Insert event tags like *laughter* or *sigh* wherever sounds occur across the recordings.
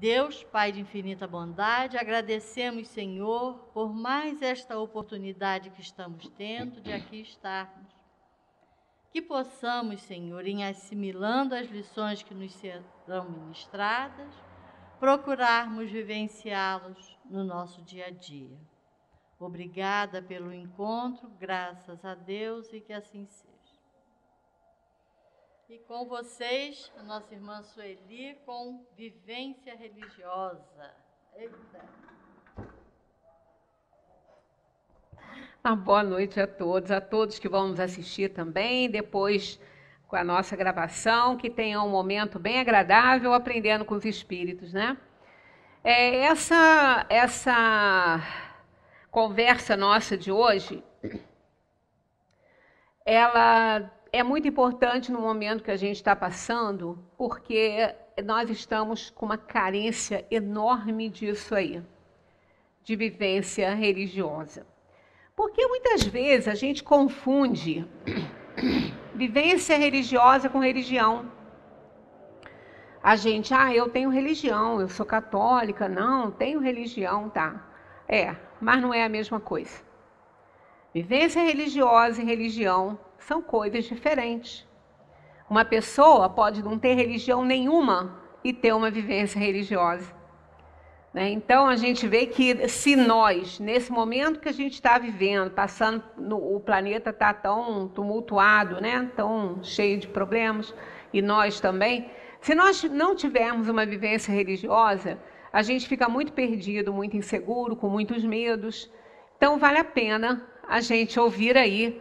Deus, Pai de infinita bondade, agradecemos, Senhor, por mais esta oportunidade que estamos tendo de aqui estarmos. Que possamos, Senhor, em assimilando as lições que nos serão ministradas, procurarmos vivenciá-los no nosso dia a dia. Obrigada pelo encontro, graças a Deus e que assim seja. E com vocês, a nossa irmã Sueli, com vivência religiosa. Eita! Uma ah, boa noite a todos, a todos que vão nos assistir também, depois com a nossa gravação, que tenham um momento bem agradável aprendendo com os espíritos, né? É, essa, essa conversa nossa de hoje, ela é muito importante no momento que a gente está passando, porque nós estamos com uma carência enorme disso aí, de vivência religiosa. Porque muitas vezes a gente confunde *coughs* vivência religiosa com religião. A gente, ah, eu tenho religião, eu sou católica, não, tenho religião, tá. É, mas não é a mesma coisa. Vivência religiosa e religião são coisas diferentes. Uma pessoa pode não ter religião nenhuma e ter uma vivência religiosa. Né? Então a gente vê que se nós, nesse momento que a gente está vivendo, passando, no, o planeta está tão tumultuado, né? tão cheio de problemas, e nós também, se nós não tivermos uma vivência religiosa, a gente fica muito perdido, muito inseguro, com muitos medos. Então vale a pena a gente ouvir aí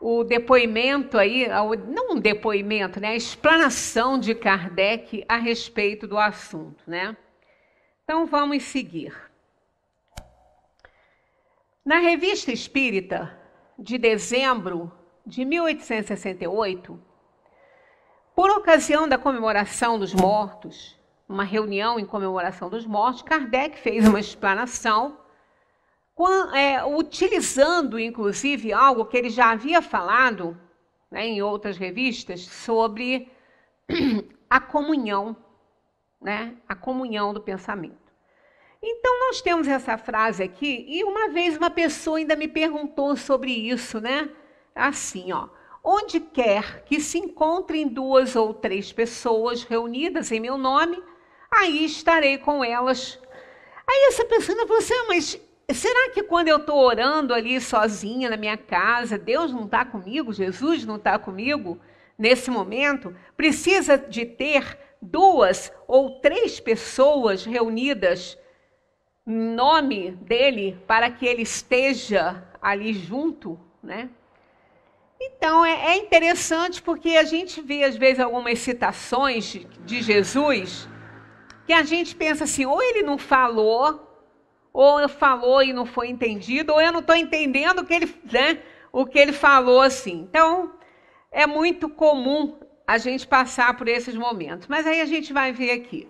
o depoimento aí, não um depoimento, né, a explanação de Kardec a respeito do assunto, né? Então vamos seguir. Na Revista Espírita de dezembro de 1868, por ocasião da comemoração dos mortos, uma reunião em comemoração dos mortos, Kardec fez uma explanação é, utilizando, inclusive, algo que ele já havia falado né, em outras revistas sobre *clears throat* a comunhão, né, a comunhão do pensamento. Então, nós temos essa frase aqui, e uma vez uma pessoa ainda me perguntou sobre isso, né? Assim, ó. Onde quer que se encontrem duas ou três pessoas reunidas em meu nome, aí estarei com elas. Aí essa pessoa falou assim: ah, mas será que quando eu estou orando ali sozinha na minha casa, Deus não está comigo, Jesus não está comigo nesse momento? Precisa de ter duas ou três pessoas reunidas em nome dele para que ele esteja ali junto, né? Então é, é interessante porque a gente vê às vezes algumas citações de Jesus que a gente pensa assim, ou ele não falou ou falou e não foi entendido, ou eu não estou entendendo o que, ele, né, o que ele falou assim. Então, é muito comum a gente passar por esses momentos. Mas aí a gente vai ver aqui.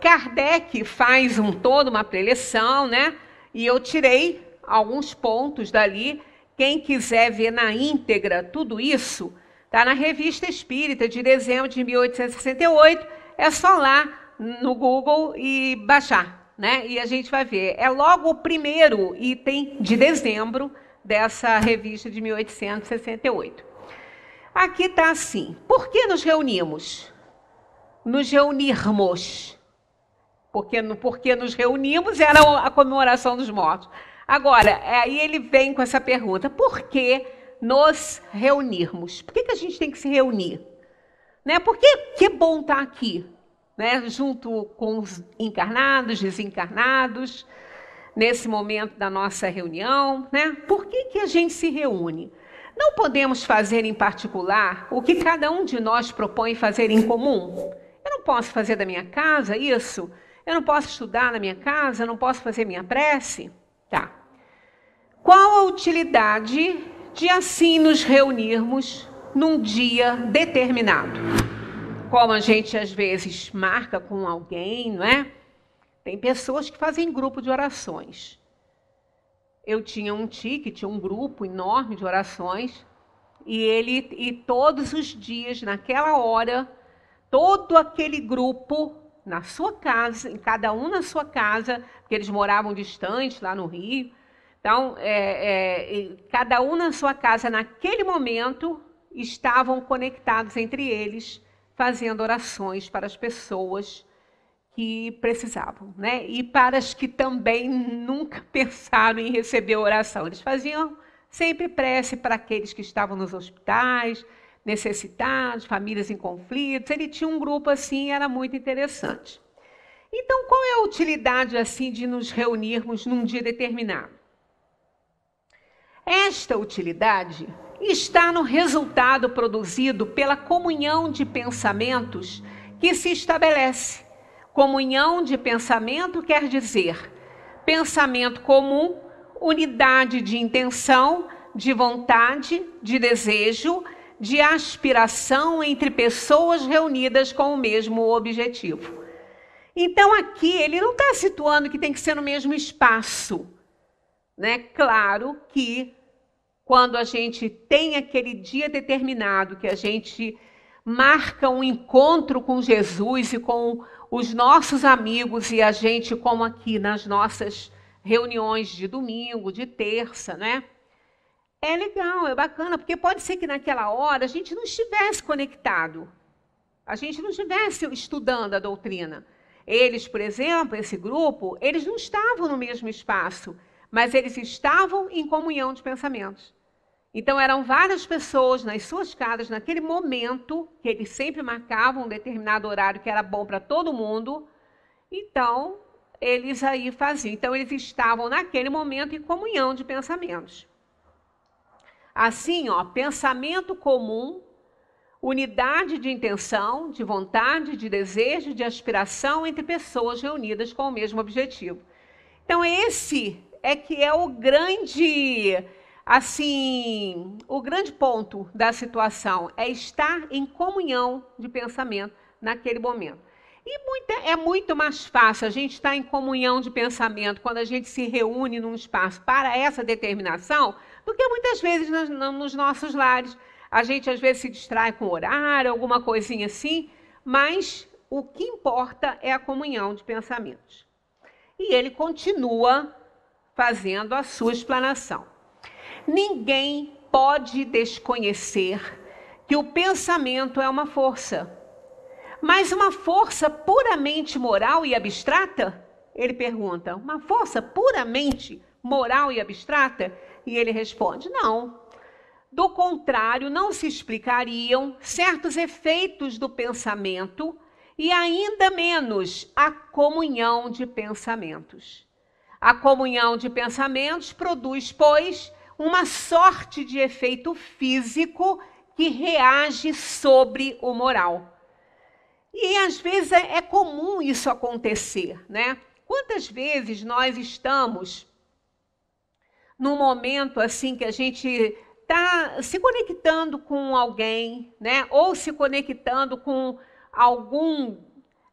Kardec faz um todo, uma preleção, né? E eu tirei alguns pontos dali. Quem quiser ver na íntegra tudo isso, está na Revista Espírita de dezembro de 1868. É só lá no Google e baixar né? E a gente vai ver. É logo o primeiro item de dezembro dessa revista de 1868. Aqui está assim: por que nos reunimos? Nos reunirmos. Porque, porque nos reunimos era a comemoração dos mortos. Agora, é, aí ele vem com essa pergunta: por que nos reunirmos? Por que, que a gente tem que se reunir? Né? Por que, que é bom estar tá aqui? né, junto com os encarnados, desencarnados, nesse momento da nossa reunião. Né? Por que, que a gente se reúne? Não podemos fazer em particular o que cada um de nós propõe fazer em comum. Eu não posso fazer da minha casa isso, eu não posso estudar na minha casa, eu não posso fazer minha prece. Tá. Qual a utilidade de assim nos reunirmos num dia determinado? como a gente às vezes marca com alguém, não é? Tem pessoas que fazem grupo de orações. Eu tinha um ticket, um grupo enorme de orações, e ele e todos os dias naquela hora, todo aquele grupo na sua casa, cada um na sua casa, porque eles moravam distante lá no Rio. Então, é, é, cada um na sua casa naquele momento estavam conectados entre eles fazendo orações para as pessoas que precisavam, né? E para as que também nunca *laughs* pensaram em receber oração. Eles faziam sempre prece para aqueles que estavam nos hospitais, necessitados, famílias em conflitos. Ele tinha um grupo assim, era muito interessante. Então, qual é a utilidade assim de nos reunirmos num dia determinado? Esta utilidade está no resultado produzido pela comunhão de pensamentos que se estabelece. Comunhão de pensamento quer dizer pensamento comum, unidade de intenção, de vontade, de desejo, de aspiração entre pessoas reunidas com o mesmo objetivo. Então aqui ele não está situando que tem que ser no mesmo espaço. Né? Claro que quando a gente tem aquele dia determinado que a gente marca um encontro com Jesus e com os nossos amigos e a gente, como aqui nas nossas reuniões de domingo, de terça, né? É legal, é bacana, porque pode ser que naquela hora a gente não estivesse conectado, a gente não estivesse estudando a doutrina. Eles, por exemplo, esse grupo, eles não estavam no mesmo espaço, mas eles estavam em comunhão de pensamentos. Então eram várias pessoas nas suas casas naquele momento que eles sempre marcavam um determinado horário que era bom para todo mundo. Então eles aí faziam. Então eles estavam naquele momento em comunhão de pensamentos. Assim, ó, pensamento comum, unidade de intenção, de vontade, de desejo, de aspiração entre pessoas reunidas com o mesmo objetivo. Então esse é que é o grande assim, o grande ponto da situação é estar em comunhão de pensamento naquele momento. E muita, é muito mais fácil a gente estar em comunhão de pensamento quando a gente se reúne num espaço para essa determinação, do que muitas vezes nos, nos nossos lares a gente às vezes se distrai com o horário, alguma coisinha assim, mas o que importa é a comunhão de pensamentos. E ele continua fazendo a sua explanação. Ninguém pode desconhecer que o pensamento é uma força. Mas uma força puramente moral e abstrata? Ele pergunta. Uma força puramente moral e abstrata? E ele responde: não. Do contrário, não se explicariam certos efeitos do pensamento e ainda menos a comunhão de pensamentos. A comunhão de pensamentos produz, pois, uma sorte de efeito físico que reage sobre o moral. E às vezes é, é comum isso acontecer, né? Quantas vezes nós estamos num momento assim que a gente está se conectando com alguém, né? Ou se conectando com algum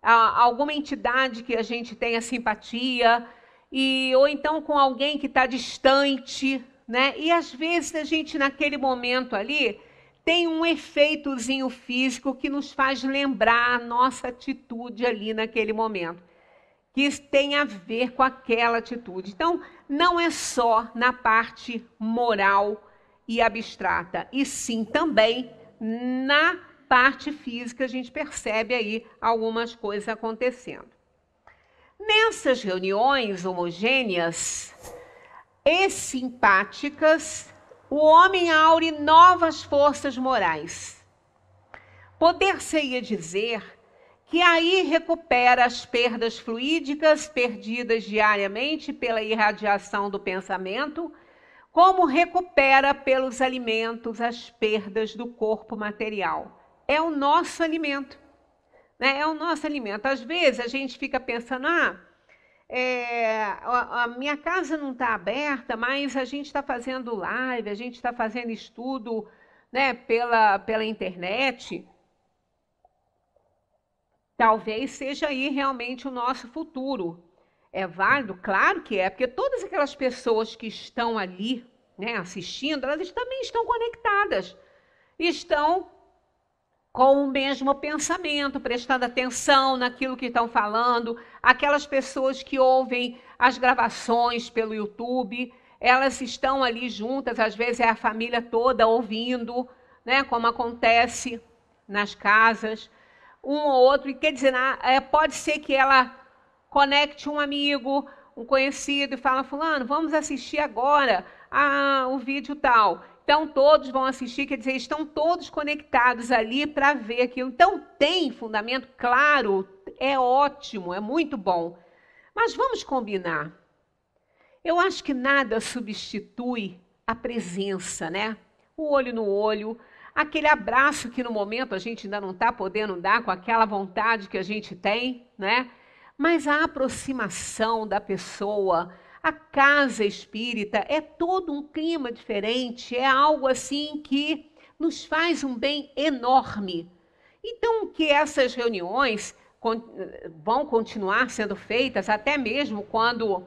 alguma entidade que a gente tenha simpatia e ou então com alguém que está distante, né? E às vezes a gente, naquele momento ali, tem um efeitozinho físico que nos faz lembrar a nossa atitude ali naquele momento, que tem a ver com aquela atitude. Então, não é só na parte moral e abstrata, e sim também na parte física a gente percebe aí algumas coisas acontecendo. Nessas reuniões homogêneas, e simpáticas, o homem aure novas forças morais. Poder-se-ia dizer que aí recupera as perdas fluídicas perdidas diariamente pela irradiação do pensamento, como recupera pelos alimentos as perdas do corpo material. É o nosso alimento. Né? É o nosso alimento. Às vezes a gente fica pensando, ah, é, a, a, minha casa não está aberta, mas a gente está fazendo live, a gente está fazendo estudo né, pela, pela internet. Talvez seja aí realmente o nosso futuro. É válido? Claro que é, porque todas aquelas pessoas que estão ali né, assistindo, elas também estão conectadas, estão com o mesmo pensamento, prestando atenção naquilo que estão falando. Aquelas pessoas que ouvem as gravações pelo YouTube, elas estão ali juntas, às vezes é a família toda ouvindo, né, como acontece nas casas, um ou outro. E quer dizer, é, pode ser que ela conecte um amigo, um conhecido, e fala, fulano, vamos assistir agora a ah, o vídeo tal. Então todos vão assistir, quer dizer, estão todos conectados ali para ver aquilo. Então tem fundamento, claro, é ótimo, é muito bom. Mas vamos combinar. Eu acho que nada substitui a presença, né? O olho no olho, aquele abraço que no momento a gente ainda não está podendo dar com aquela vontade que a gente tem, né? Mas a aproximação da pessoa, a casa espírita é todo um clima diferente, é algo assim que nos faz um bem enorme. Então, que essas reuniões vão continuar sendo feitas, até mesmo quando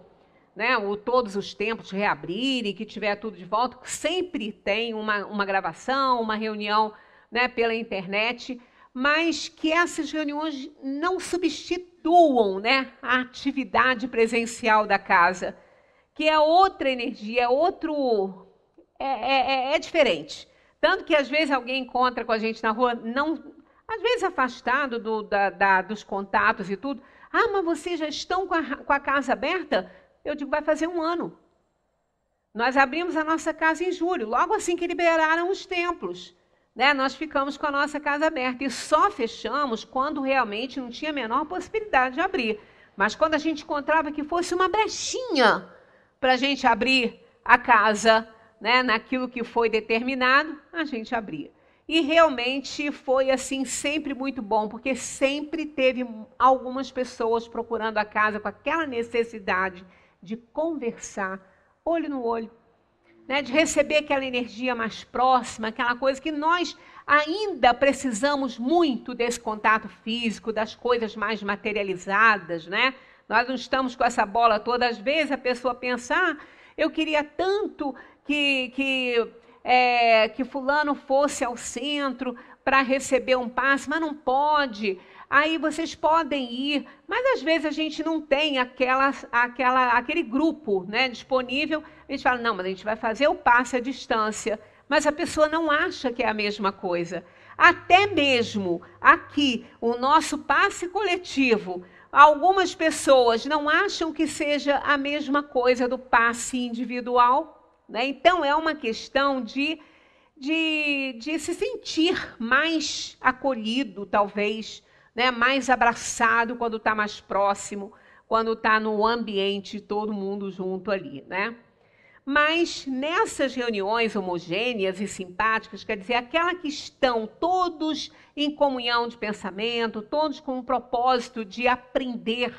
né, o, todos os tempos reabrirem, que tiver tudo de volta, sempre tem uma, uma gravação, uma reunião né, pela internet, mas que essas reuniões não substituam né, a atividade presencial da casa que é outra energia, é outro. É, é, é, é, diferente. Tanto que às vezes alguém encontra com a gente na rua, não, às vezes afastado do, da, da, dos contatos e tudo. Ah, mas vocês já estão com a, com a casa aberta? Eu digo, vai fazer um ano. Nós abrimos a nossa casa em julho, logo assim que liberaram os templos. Né? Nós ficamos com a nossa casa aberta e só fechamos quando realmente não tinha a menor possibilidade de abrir. Mas quando a gente encontrava que fosse uma brechinha, para a gente abrir a casa né, naquilo que foi determinado, a gente abria. E realmente foi assim sempre muito bom, porque sempre teve algumas pessoas procurando a casa com aquela necessidade de conversar, olho no olho, né, de receber aquela energia mais próxima, aquela coisa que nós ainda precisamos muito desse contato físico, das coisas mais materializadas, né? Nós não estamos com essa bola toda. Às vezes a pessoa pensar, ah, eu queria tanto que, que, é, que fulano fosse ao centro para receber um passe, mas não pode. Aí vocês podem ir, mas às vezes a gente não tem aquela, aquela, aquele grupo né, disponível. A gente fala, não, mas a gente vai fazer o passe à distância. Mas a pessoa não acha que é a mesma coisa. Até mesmo aqui, o nosso passe coletivo, Algumas pessoas não acham que seja a mesma coisa do passe individual, né? Então é uma questão de, de, de se sentir mais acolhido, talvez, né? mais abraçado quando está mais próximo, quando está no ambiente todo mundo junto ali, né? Mas nessas reuniões homogêneas e simpáticas, quer dizer, aquela que estão todos em comunhão de pensamento, todos com o propósito de aprender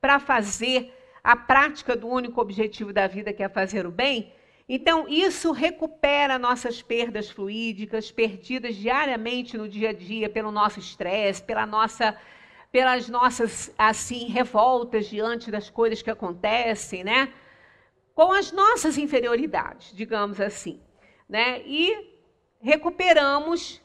para fazer a prática do único objetivo da vida, que é fazer o bem, então isso recupera nossas perdas fluídicas, perdidas diariamente no dia a dia pelo nosso estresse, pela nossa pelas nossas assim revoltas diante das coisas que acontecem, né? com as nossas inferioridades, digamos assim, né? E recuperamos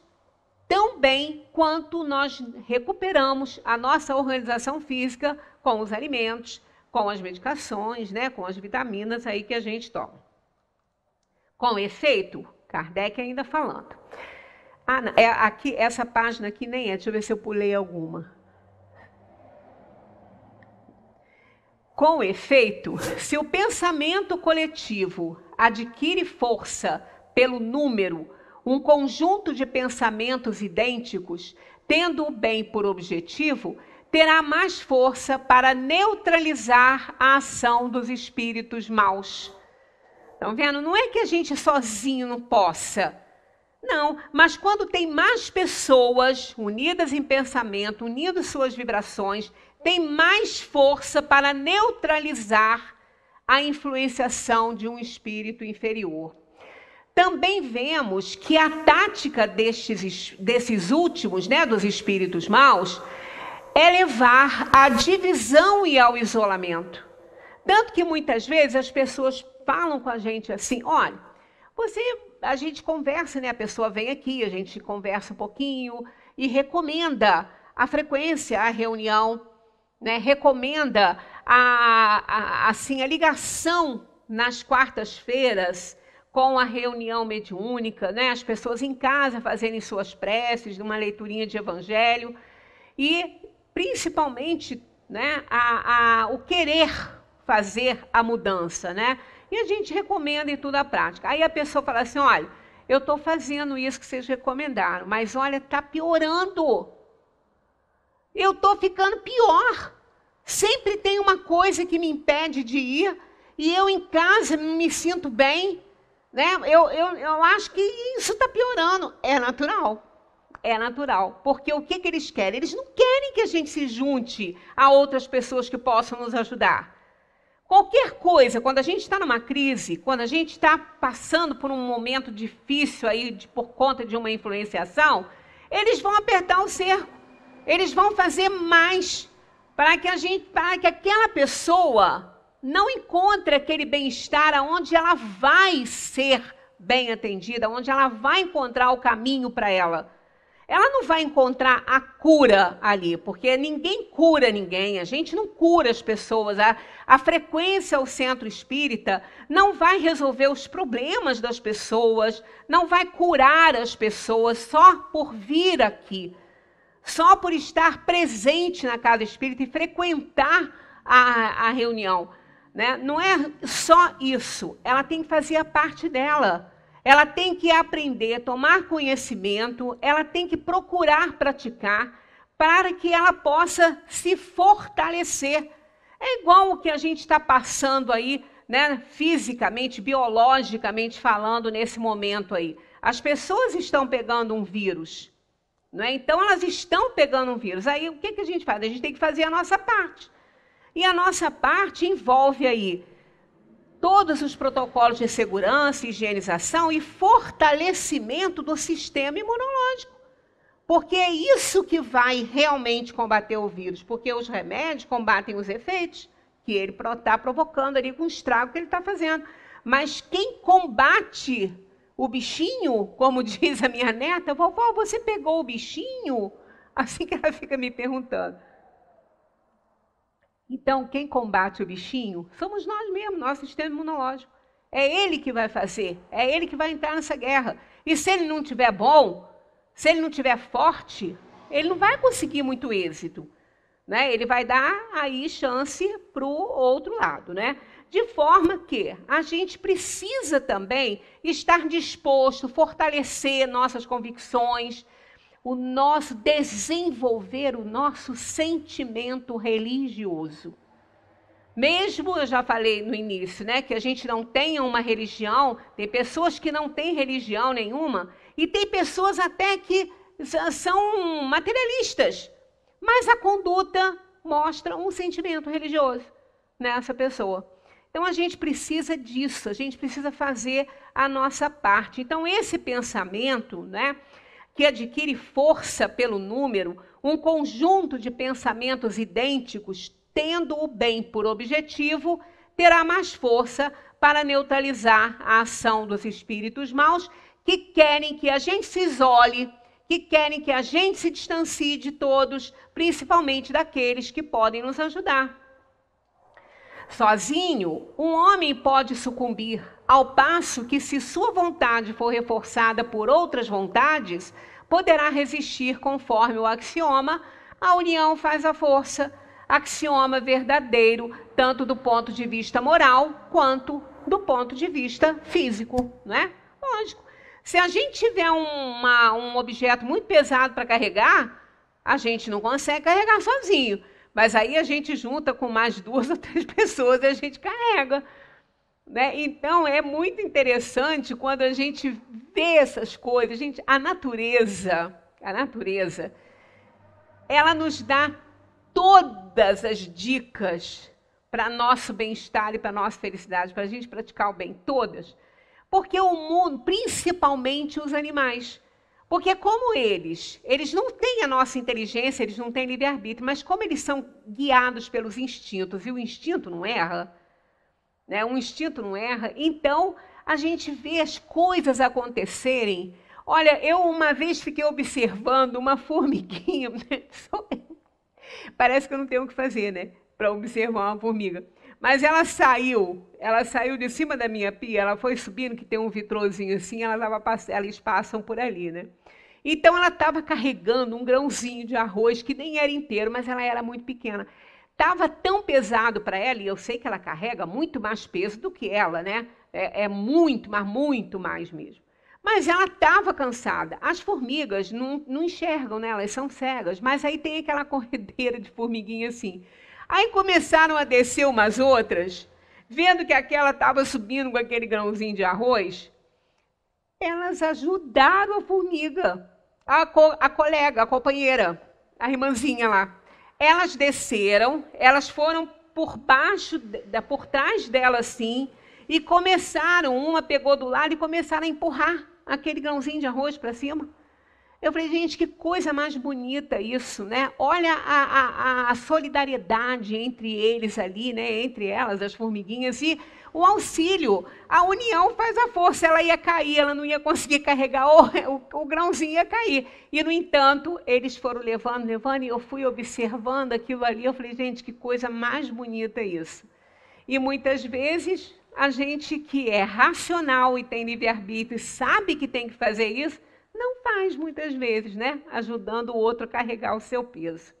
tão bem quanto nós recuperamos a nossa organização física com os alimentos, com as medicações, né, com as vitaminas aí que a gente toma. Com efeito, Kardec ainda falando. Ah, é, aqui, essa página aqui nem é, deixa eu ver se eu pulei alguma. Com efeito, se o pensamento coletivo adquire força pelo número, um conjunto de pensamentos idênticos, tendo o bem por objetivo, terá mais força para neutralizar a ação dos espíritos maus. Estão vendo? Não é que a gente sozinho não possa. Não, mas quando tem mais pessoas unidas em pensamento, unindo suas vibrações, tem mais força para neutralizar a influenciação de um espírito inferior. Também vemos que a tática destes, desses últimos, né, dos espíritos maus, é levar à divisão e ao isolamento. Tanto que muitas vezes as pessoas falam com a gente assim: olha, você, a gente conversa, né? A pessoa vem aqui, a gente conversa um pouquinho e recomenda a frequência, a reunião né, recomenda a, a, assim, a ligação nas quartas-feiras com a reunião mediúnica, né, as pessoas em casa fazerem suas preces, numa leiturinha de evangelho, e principalmente né, a, a, o querer fazer a mudança. Né? E a gente recomenda em tudo a prática. Aí a pessoa fala assim: olha, eu estou fazendo isso que vocês recomendaram, mas olha, está piorando eu estou ficando pior. Sempre tem uma coisa que me impede de ir e eu em casa me sinto bem. Né? Eu, eu, eu acho que isso está piorando. É natural. É natural. Porque o que, que eles querem? Eles não querem que a gente se junte a outras pessoas que possam nos ajudar. Qualquer coisa, quando a gente está numa crise, quando a gente está passando por um momento difícil aí de, por conta de uma influenciação, eles vão apertar o cerco. Eles vão fazer mais para que a gente, para que aquela pessoa não encontre aquele bem-estar aonde ela vai ser bem atendida, onde ela vai encontrar o caminho para ela. Ela não vai encontrar a cura ali, porque ninguém cura ninguém, a gente não cura as pessoas. A, a frequência ao centro espírita não vai resolver os problemas das pessoas, não vai curar as pessoas só por vir aqui só por estar presente na casa espírita e frequentar a, a reunião. Né? Não é só isso, ela tem que fazer a parte dela. Ela tem que aprender, tomar conhecimento, ela tem que procurar praticar para que ela possa se fortalecer. É igual o que a gente está passando aí, né, fisicamente, biologicamente falando nesse momento aí. As pessoas estão pegando um vírus, é? Então, elas estão pegando um vírus. Aí, o que, que a gente faz? A gente tem que fazer a nossa parte. E a nossa parte envolve aí todos os protocolos de segurança, higienização e fortalecimento do sistema imunológico. Porque é isso que vai realmente combater o vírus, porque os remédios combatem os efeitos que ele está provocando ali com o estrago que ele está fazendo. Mas quem combate o bichinho, como *laughs* diz a minha neta, vovó, você pegou o bichinho? Assim que ela fica me perguntando. Então, quem combate o bichinho somos nós mesmos, nosso sistema imunológico. É ele que vai fazer, é ele que vai entrar nessa guerra. E se ele não tiver bom, se ele não tiver forte, ele não vai conseguir muito êxito. Né? Ele vai dar aí chance para o outro lado. Né? De forma que a gente precisa também estar disposto, fortalecer nossas convicções, o nosso desenvolver o nosso sentimento religioso. Mesmo eu já falei no início, né, que a gente não tenha uma religião, tem pessoas que não têm religião nenhuma e tem pessoas até que são materialistas, mas a conduta mostra um sentimento religioso nessa pessoa. Então a gente precisa disso, a gente precisa fazer a nossa parte. Então esse pensamento, né, que adquire força pelo número, um conjunto de pensamentos idênticos tendo o bem por objetivo, terá mais força para neutralizar a ação dos espíritos maus que querem que a gente se isole, que querem que a gente se distancie de todos, principalmente daqueles que podem nos ajudar. Sozinho, um homem pode sucumbir, ao passo que, se sua vontade for reforçada por outras vontades, poderá resistir conforme o axioma a união faz a força, axioma verdadeiro, tanto do ponto de vista moral quanto do ponto de vista físico, não é? Lógico. Se a gente tiver uma, um objeto muito pesado para carregar, a gente não consegue carregar sozinho. Mas aí a gente junta com mais duas *laughs* ou três pessoas e a gente carrega. Né? Então é muito interessante quando a gente vê essas coisas. Gente, a natureza, a natureza, ela nos dá todas as dicas para nosso bem-estar e para nossa felicidade, para a gente praticar o bem, todas. Porque o mundo, principalmente os animais, porque é como eles, eles não têm a nossa inteligência, eles não têm livre-arbítrio, mas como eles são guiados pelos instintos, e o instinto não erra, né? um instinto não erra, então a gente vê as coisas acontecerem. Olha, eu uma vez fiquei observando uma formiguinha, *laughs* né? *laughs* parece que eu não tenho o que fazer, né? Para observar uma formiga. Mas ela saiu, ela saiu de cima da minha pia, ela foi subindo, que tem um vitrozinho assim, ela tava, elas passam por ali, né? Então ela estava carregando um grãozinho de arroz que nem era inteiro, mas ela era muito pequena. Estava tão pesado para ela, e eu sei que ela carrega muito mais peso do que ela, né? É, é muito, mas muito mais mesmo. Mas ela estava cansada. As formigas não, não enxergam, né? Elas são cegas. Mas aí tem aquela *laughs* corredeira de formiguinha assim. Aí começaram a descer umas outras, vendo que aquela estava subindo com aquele grãozinho de arroz. Elas ajudaram a formiga a, co a colega, a companheira, a irmãzinha lá. Elas desceram, elas foram por baixo, da, por trás dela assim, e começaram, uma pegou do lado e começaram a empurrar aquele grãozinho de arroz para cima. Eu falei, gente, que coisa mais bonita isso, né? Olha a, a, a solidariedade entre eles ali, né? Entre elas, as formiguinhas, e o auxílio. A união faz a força. Ela ia cair, ela não ia conseguir carregar, o, *laughs* o, o grãozinho ia cair. E, no entanto, eles foram levando, levando, e eu fui observando aquilo ali. Eu falei, gente, que coisa mais bonita isso. E muitas vezes a gente que é racional e tem livre-arbítrio e sabe que tem que fazer isso não faz muitas vezes, né? Ajudando o outro a carregar o seu peso.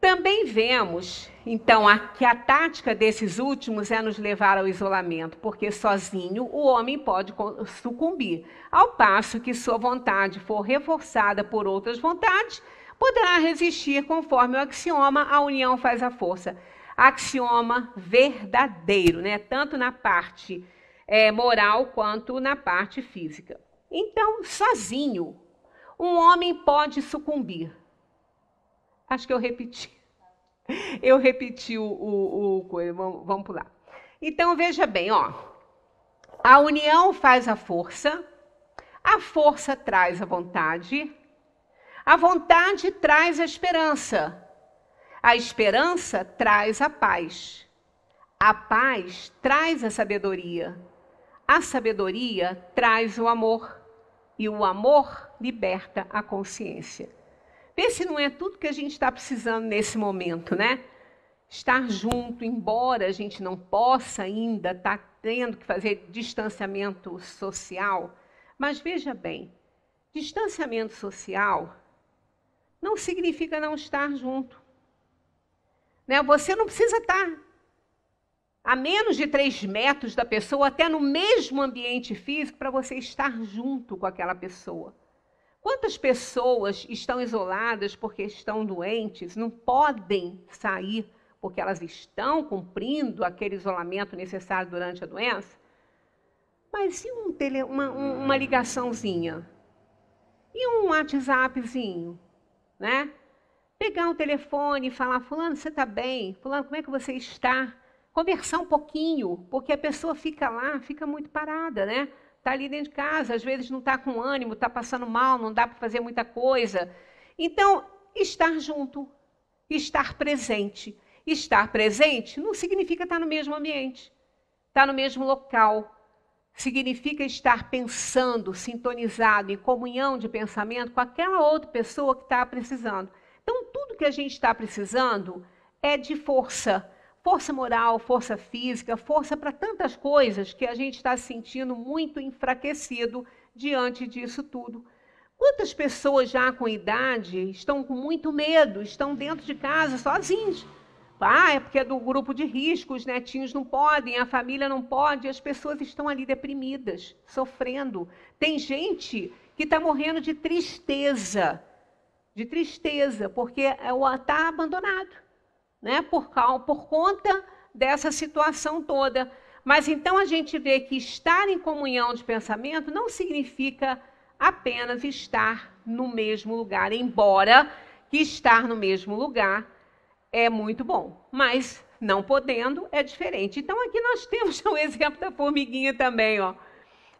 Também vemos, então, a, que a tática desses últimos é nos levar ao isolamento, porque sozinho o homem pode sucumbir, ao passo que sua vontade for reforçada por outras vontades, poderá resistir conforme o axioma a união faz a força. Axioma verdadeiro, né? tanto na parte é, moral quanto na parte física. Então, sozinho, um homem pode sucumbir. Acho que eu repeti. Eu repeti o, o, o vamos, vamos pular. Então, veja bem, ó. A união faz a força, a força traz a vontade, a vontade traz a esperança, a esperança traz a paz, a paz traz a sabedoria, a sabedoria traz o amor e o amor liberta a consciência. Pense, não é tudo que a gente está precisando nesse momento, né? Estar junto, embora a gente não possa ainda estar tá tendo que fazer distanciamento social. Mas veja bem, distanciamento social não significa não estar junto. Né? Você não precisa estar tá a menos de 3 metros da pessoa, até no mesmo ambiente físico, para você estar junto com aquela pessoa. Quantas pessoas estão isoladas porque estão doentes, não podem sair porque elas estão cumprindo aquele isolamento necessário durante a doença? Mas e um tele, uma, uma ligaçãozinha? E um WhatsAppzinho? Né? Pegar o um telefone e falar: Fulano, você está bem? Fulano, como é que você está? conversar um pouquinho, porque a pessoa fica lá, fica muito parada, né? Está ali dentro de casa, às vezes não está com ânimo, está passando mal, não dá para fazer muita coisa. Então, estar junto, estar presente. Estar presente não significa estar tá no mesmo ambiente, estar tá no mesmo local. Significa estar pensando, sintonizado, em comunhão de pensamento com aquela outra pessoa que está precisando. Então, tudo que a gente está precisando é de força força moral, força física, força para tantas coisas que a gente está sentindo muito enfraquecido diante disso tudo. Quantas pessoas já com idade estão com muito medo, estão dentro de casa sozinhos? Ah, é porque é do grupo de risco, os netinhos não podem, a família não pode, as pessoas estão ali deprimidas, sofrendo. Tem gente que está morrendo de tristeza, de tristeza, porque está é abandonado né, por, causa, por conta dessa situação toda. Mas então a gente vê que estar em comunhão de pensamento não significa apenas estar no mesmo lugar, embora que estar no mesmo lugar é muito bom, mas não podendo é diferente. Então aqui nós *laughs* temos o exemplo da formiguinha também, ó.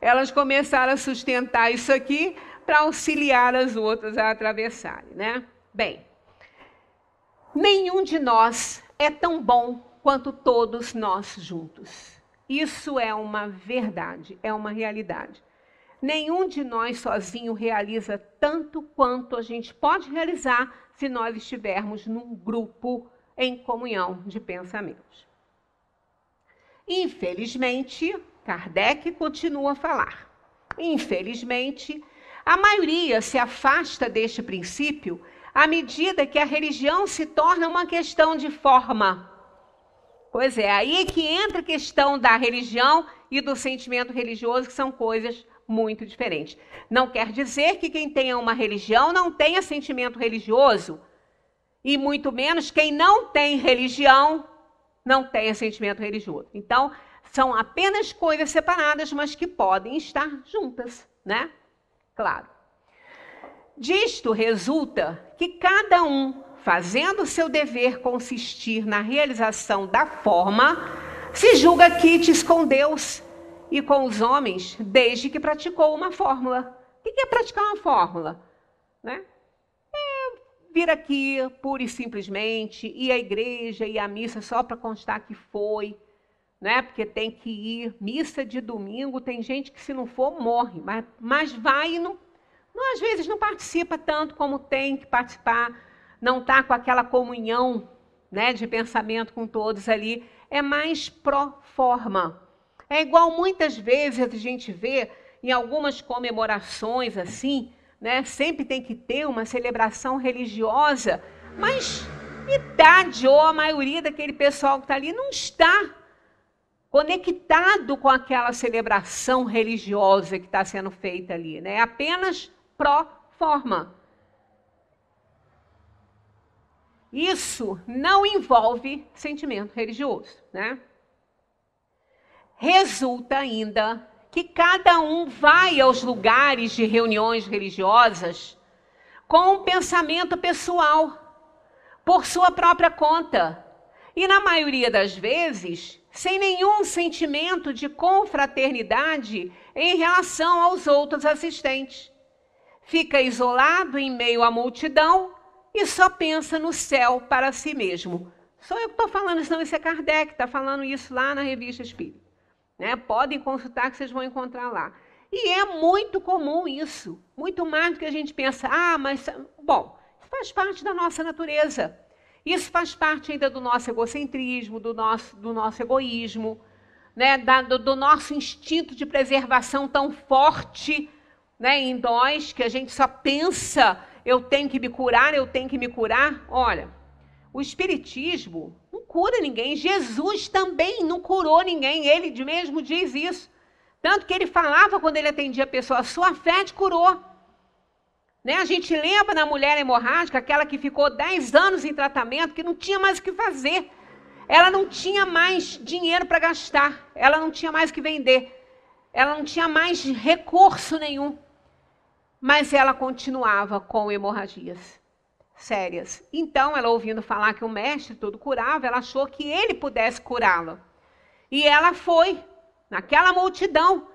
Elas começaram a sustentar isso aqui para auxiliar as outras a atravessarem, né? Bem, Nenhum de nós é tão bom quanto todos nós juntos. Isso é uma verdade, é uma realidade. Nenhum de nós sozinho realiza tanto quanto a gente pode realizar se nós estivermos num grupo em comunhão de pensamentos. Infelizmente, Kardec continua a falar. Infelizmente, a maioria se afasta deste princípio à medida que a religião se torna uma questão de forma. Pois é, aí é que entra a questão da religião e do sentimento religioso, que são coisas muito diferentes. Não quer dizer que quem tenha uma religião não tenha sentimento religioso, e muito menos quem não tem religião não tenha sentimento religioso. Então, são apenas coisas separadas, mas que podem estar juntas, né? Claro. Disto resulta que cada um, fazendo seu dever consistir na realização da forma, se julga quites com Deus e com os homens, desde que praticou uma fórmula. O que é praticar uma fórmula? Né? É vir aqui pura e simplesmente, ir à igreja, ir à missa só para constar que foi, né? porque tem que ir. Missa de domingo, tem gente que se não for morre, mas, mas vai e não não, às vezes não participa tanto como tem que participar, não está com aquela comunhão né, de pensamento com todos ali, é mais pró forma. É igual muitas vezes a gente vê em algumas comemorações assim, né, sempre tem que ter uma celebração religiosa, mas metade ou a maioria daquele pessoal que está ali não está conectado com aquela celebração religiosa que está sendo feita ali, né? Apenas pró forma. Isso não envolve sentimento religioso, né? Resulta ainda que cada um vai aos lugares de reuniões religiosas com um pensamento pessoal, por sua própria conta. E na maioria das vezes, sem nenhum sentimento de confraternidade em relação aos outros assistentes fica isolado em meio à multidão e só pensa no céu para si mesmo. Sou eu que estou falando isso, não, isso é Kardec, está falando isso lá na revista Espírita. Né? Podem consultar que vocês vão encontrar lá. E é muito comum isso, muito mais do que a gente pensa, ah, mas, bom, isso faz parte da nossa natureza. Isso faz parte ainda do nosso egocentrismo, do nosso, do nosso egoísmo, né? Da, do, do nosso instinto de preservação tão forte né, em nós, que a gente só pensa, eu tenho que me curar, eu tenho que me curar. Olha, o Espiritismo não cura ninguém. Jesus também não curou ninguém. Ele mesmo diz isso. Tanto que ele falava quando ele atendia a pessoa, sua fé te curou. Né? A gente lembra da mulher hemorrágica, aquela que ficou 10 anos em tratamento, que não tinha mais o que fazer. Ela não tinha mais dinheiro para gastar, ela não tinha mais o que vender, ela não tinha mais recurso nenhum. Mas ela continuava com hemorragias sérias. Então, ela ouvindo falar que o mestre todo curava, ela achou que ele pudesse curá-la. E ela foi naquela multidão,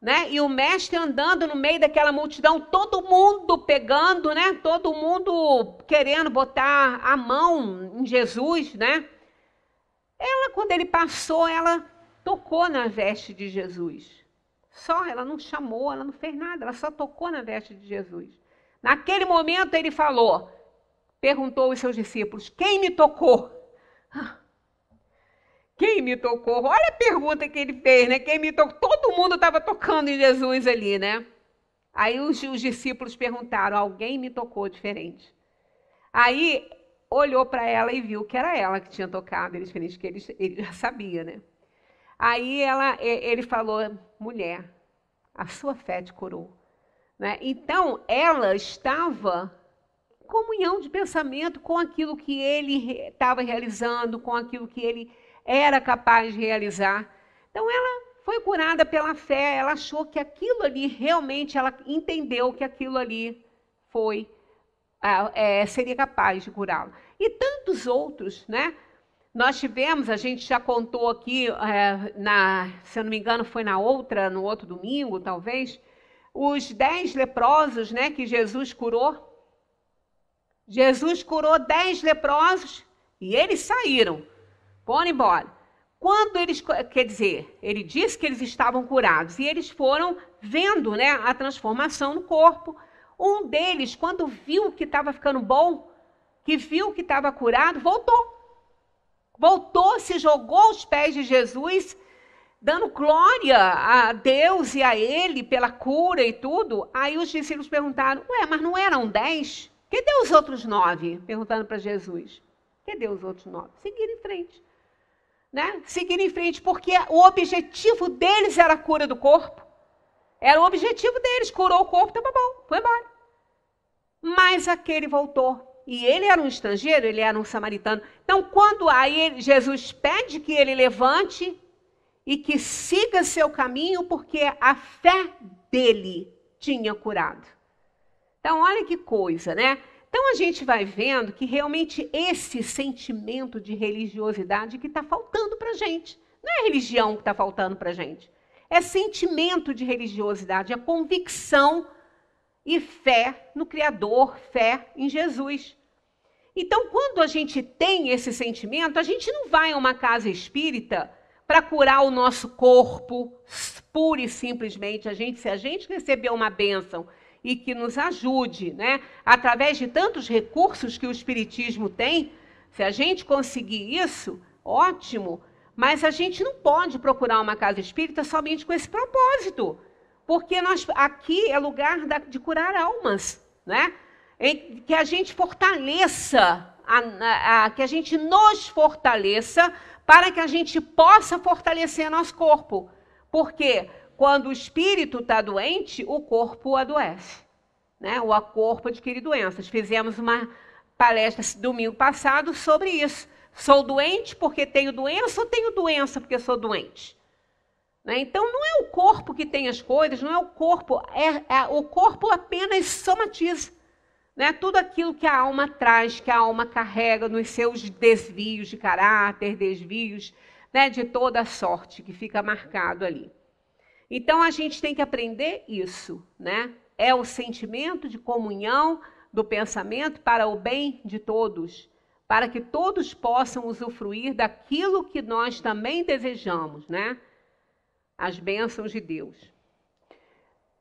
né? E o mestre andando no meio daquela multidão, todo mundo pegando, né? Todo mundo querendo botar a mão em Jesus, né? Ela, quando ele passou, ela tocou na veste de Jesus. Só, ela não chamou, ela não fez nada, ela só tocou na veste de Jesus. Naquele momento ele falou, perguntou aos seus discípulos: Quem me tocou? Ah, Quem me tocou? Olha a pergunta que ele fez, né? Quem me tocou? Todo mundo estava tocando em Jesus ali, né? Aí os, os discípulos perguntaram: Alguém me tocou diferente. Aí olhou para ela e viu que era ela que tinha tocado. Eles, que ele já sabia, né? Aí ela, ele falou, mulher, a sua fé te curou. Né? Então, ela estava em comunhão de pensamento com aquilo que ele estava realizando, com aquilo que ele era capaz de realizar. Então, ela foi curada pela fé, ela achou que aquilo ali, realmente, ela entendeu que aquilo ali foi, é, seria capaz de curá-lo. E tantos outros, né? Nós tivemos, a gente já contou aqui, é, na, se eu não me engano, foi na outra, no outro domingo, talvez, os dez leprosos né, que Jesus curou. Jesus curou dez leprosos e eles saíram, foram embora. Quando eles, quer dizer, ele disse que eles estavam curados e eles foram vendo né, a transformação no corpo. Um deles, quando viu que estava ficando bom, que viu que estava curado, voltou voltou, se jogou aos pés de Jesus, dando glória a Deus e a ele pela cura e tudo. Aí os discípulos perguntaram: Ué, mas não eram dez? Que deu os outros nove? Perguntando para Jesus. Que deu os outros nove? Seguir em frente. Né? Seguir em frente, porque o objetivo deles era a cura do corpo. Era o objetivo deles, curou o corpo, estava então tá bom, foi embora. Mas aquele voltou e ele era um estrangeiro, ele era um samaritano. Então, quando aí Jesus pede que ele levante e que siga seu caminho, porque a fé dele tinha curado. Então, olha que coisa, né? Então, a gente vai vendo que realmente esse sentimento de religiosidade que está faltando para gente. Não é religião que está faltando para gente. É sentimento de religiosidade, é convicção e fé no Criador, fé em Jesus. Então, quando a gente tem esse sentimento, a gente não vai a uma casa espírita para curar o nosso corpo, pura e simplesmente. A gente, se a gente receber uma bênção e que nos ajude, né, através de tantos recursos que o espiritismo tem, se a gente conseguir isso, ótimo. Mas a gente não pode procurar uma casa espírita somente com esse propósito. Porque nós, aqui é lugar da, de curar almas, né? Em, que a gente fortaleça, a, a, a, que a gente nos fortaleça para que a gente possa fortalecer nosso corpo. Porque quando o espírito está doente, o corpo adoece. Né? O corpo adquire doenças. Fizemos uma palestra domingo passado sobre isso. Sou doente porque tenho doença ou tenho doença porque sou doente? Né? Então, não é o corpo que tem as coisas, não é o corpo, é, é o corpo apenas somatiza. Né? Tudo aquilo que a alma traz, que a alma carrega nos seus desvios de caráter, desvios né? de toda sorte que fica marcado ali. Então a gente tem que aprender isso, né? É o sentimento de comunhão do pensamento para o bem de todos, para que todos possam usufruir daquilo que nós também desejamos, né? as bênçãos de Deus.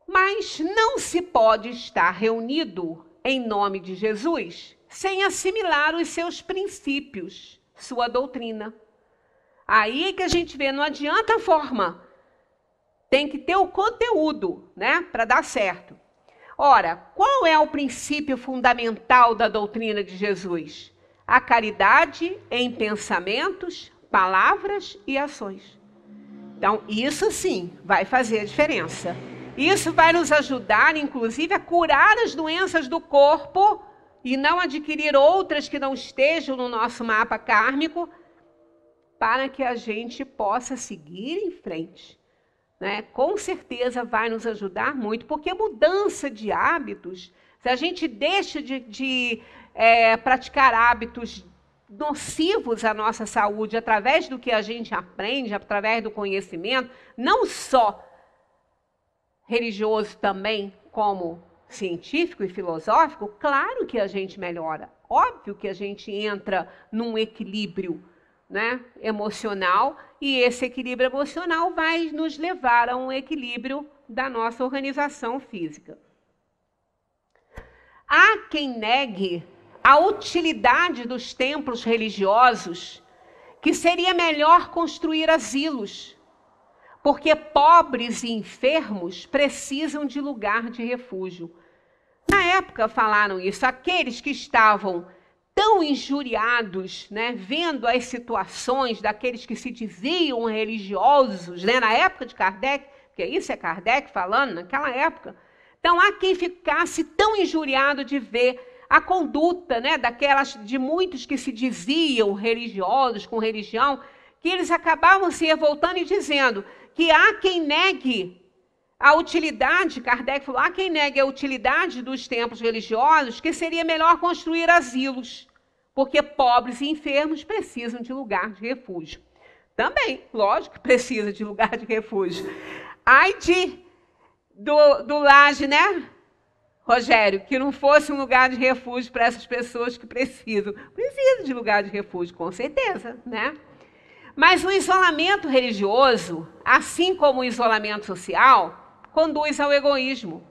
Mas não se pode estar reunido em nome de Jesus sem assimilar os seus princípios, sua doutrina. Aí é que a gente vê, não adianta a forma. Tem que ter o conteúdo, né, para dar certo. Ora, qual é o princípio fundamental da doutrina de Jesus? A caridade em pensamentos, palavras e ações. Então, isso sim vai fazer a diferença. Isso vai nos ajudar, inclusive, a curar as doenças do corpo e não adquirir outras que não estejam no nosso mapa kármico, para que a gente possa seguir em frente. Né? Com certeza vai nos ajudar muito, porque mudança de hábitos, se a gente deixa de, de é, praticar hábitos nocivos à nossa saúde através do que a gente aprende, através do conhecimento, não só religioso também, como científico e filosófico, claro que a gente melhora. Óbvio que a gente entra num equilíbrio né, emocional e esse equilíbrio emocional vai nos levar a um equilíbrio da nossa organização física. Há quem negue a utilidade dos templos religiosos, que seria melhor construir asilos, porque pobres e enfermos precisam de lugar de refúgio. Na época falaram isso, aqueles que estavam tão injuriados, né, vendo as situações daqueles que se diziam religiosos, né, na época de Kardec, porque isso é Kardec falando naquela época. Então, há quem ficasse tão injuriado de ver a conduta né, daquelas de muitos que se diziam religiosos, com religião, que eles acabavam se revoltando e dizendo que há quem negue a utilidade, Kardec falou, há quem negue a utilidade dos templos religiosos, que seria melhor construir asilos, porque pobres e enfermos precisam de lugar de refúgio. Também, lógico, *laughs* precisa de lugar de refúgio. Ai de do, do laje, né? Rogério, que não fosse um lugar de refúgio para essas pessoas que precisam. Precisa de lugar de refúgio, com certeza, né? Mas o isolamento religioso, assim como o isolamento social, conduz ao egoísmo.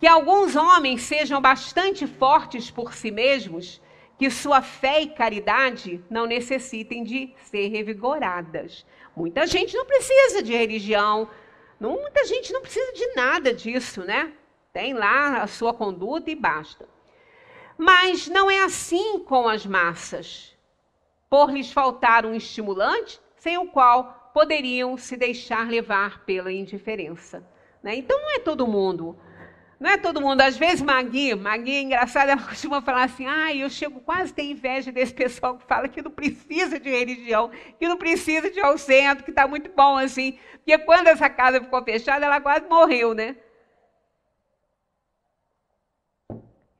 Que alguns homens sejam bastante fortes por si mesmos, que sua fé e caridade não necessitem de ser revigoradas. Muita gente não precisa de religião, muita gente não precisa de nada disso, né? Tem lá a sua conduta e basta. Mas não é assim com as massas. Por lhes faltar um estimulante sem o qual poderiam se deixar levar pela indiferença. Né? Então não é todo mundo. Não é todo mundo. Às vezes, Magui, Magui, é engraçada, ela *laughs* costuma falar assim: ah, eu chego quase a ter inveja desse pessoal que fala que não precisa de religião, que não precisa de ir ao centro, que está muito bom assim. Porque quando essa casa ficou fechada, ela quase morreu, né?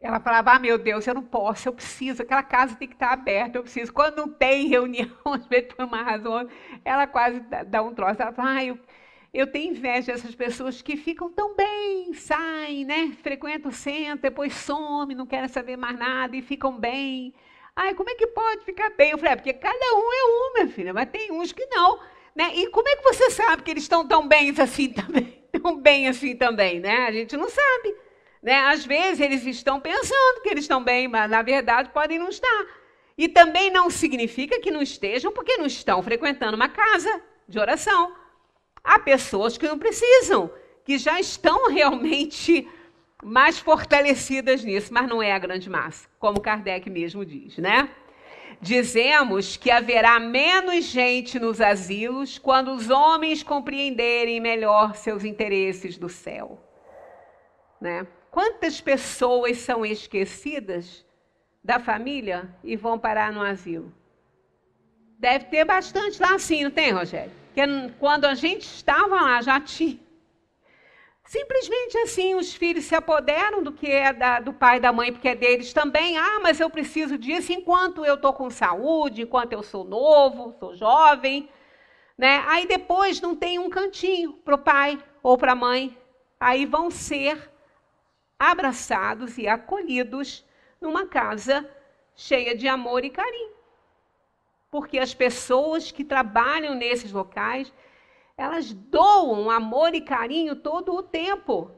Ela falava: Ah, meu Deus, eu não posso, eu preciso, aquela casa tem que estar aberta, eu preciso. Quando não tem *laughs* reunião, às vezes por uma razão, ela quase dá, um troço. Ela fala: Ah, eu, eu tenho inveja dessas pessoas que ficam tão bem, saem, né? Frequentam o centro, depois some, não querem saber mais nada e ficam bem. Ai, como é que pode ficar bem? Eu falei, ah, porque cada um é um, minha filha, mas tem uns que não. Né? E como é que você sabe que eles estão tão bem assim também? *laughs* Tão bem assim também, né? A gente não sabe. Né? Às vezes eles estão pensando que eles estão bem, mas na verdade podem não estar. E também não significa que não estejam porque não estão frequentando uma casa de oração. Há pessoas que não precisam, que já estão *laughs* realmente mais fortalecidas nisso, mas não é a grande massa, como Kardec mesmo diz, né? Dizemos que haverá menos gente nos asilos quando os homens compreenderem melhor seus interesses do céu, né? Quantas pessoas são esquecidas da família e vão parar no asilo? Deve ter bastante lá sim, não tem, Rogério? Porque quando a gente estava lá, já tinha. Simplesmente assim, os filhos se apoderam do que é da, do pai e da mãe, porque é deles também. Ah, mas eu preciso disso enquanto eu estou com saúde, enquanto eu sou novo, sou jovem. Né? Aí depois não tem um cantinho para o pai ou para a mãe. Aí vão ser abraçados e acolhidos numa casa cheia de amor e carinho. Porque as pessoas que trabalham nesses locais, elas doam amor e carinho todo o tempo.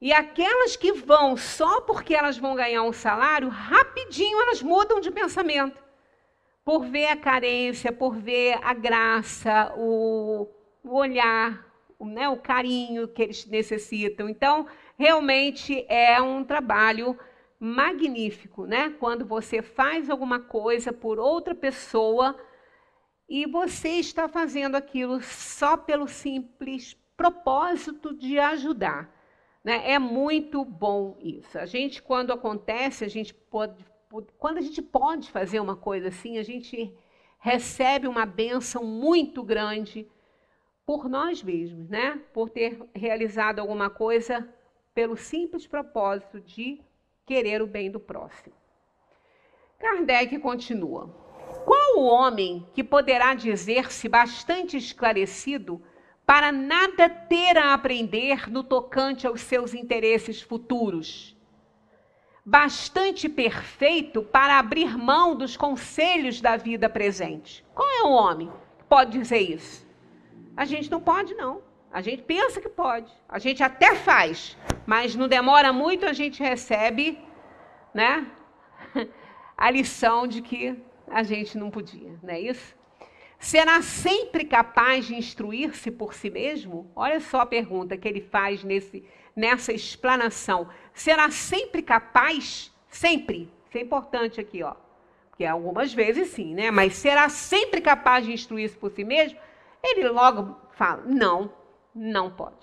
E aquelas que vão só porque elas vão ganhar um salário, rapidinho elas mudam de pensamento. Por ver a carência, por ver a graça, o, o olhar, o, né, o carinho que eles necessitam. Então, realmente é um trabalho magnífico, né? Quando você faz alguma coisa por outra pessoa e você está fazendo aquilo só pelo simples propósito de ajudar. Né? É muito bom isso. A gente, quando acontece, a gente pode, quando a gente pode fazer uma coisa assim, a gente recebe uma benção muito grande por nós mesmos, né? Por ter realizado alguma coisa pelo simples propósito de querer o bem do próximo. Kardec continua: Qual o homem que poderá dizer-se bastante esclarecido para nada ter a aprender no tocante aos seus interesses futuros? Bastante perfeito para abrir mão dos conselhos da vida presente. Qual é o homem que pode dizer isso? A gente não pode, não. A gente pensa que pode, a gente até faz, mas não demora muito, a gente recebe, né? A lição de que a gente não podia, não é isso? Será sempre capaz de instruir-se por si mesmo? Olha só a pergunta que ele faz nesse, nessa explanação. Será sempre capaz? Sempre. Isso é importante aqui, ó. Porque algumas vezes sim, né? Mas será sempre capaz de instruir-se por si mesmo? Ele logo fala: não, não pode.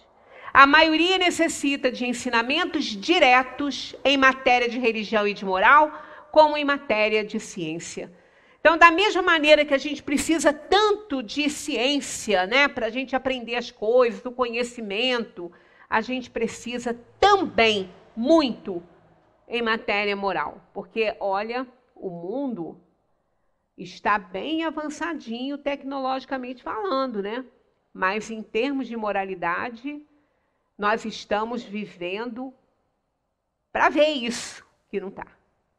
A maioria necessita de ensinamentos diretos em matéria de religião e de moral, como em matéria de ciência. Então, da mesma maneira que a gente precisa tanto de ciência, né, para a gente aprender as coisas, do conhecimento, a gente precisa também muito em matéria moral, porque olha, o mundo está bem avançadinho tecnologicamente falando, né? mas em termos de moralidade, nós estamos vivendo para ver isso que não está,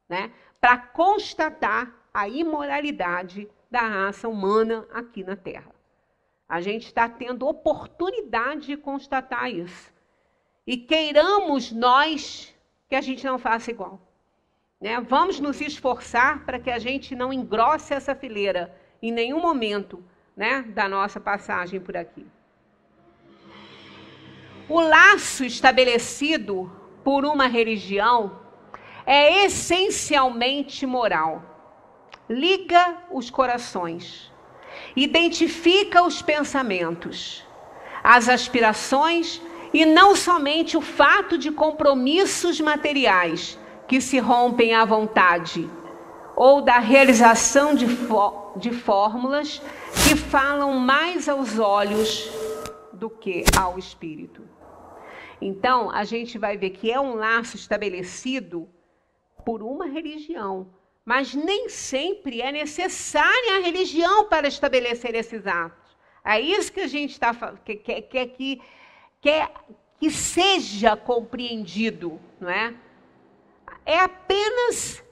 né? para constatar a imoralidade da raça humana aqui na Terra. A gente está tendo oportunidade de constatar isso. E queiramos nós que a gente não faça igual. Né? Vamos nos esforçar para que a gente não engrosse essa fileira em nenhum momento né, da nossa passagem por aqui. O laço estabelecido por uma religião é essencialmente moral. Liga os corações, identifica os pensamentos, as aspirações e não somente o fato de compromissos materiais que se rompem à vontade ou da realização de, de fórmulas que falam mais aos olhos do que ao espírito. Então, a gente vai ver que é um laço estabelecido por uma religião, mas nem sempre é necessária a religião para estabelecer esses atos. É isso que a gente está que quer que, que, que, que seja compreendido, não é? É apenas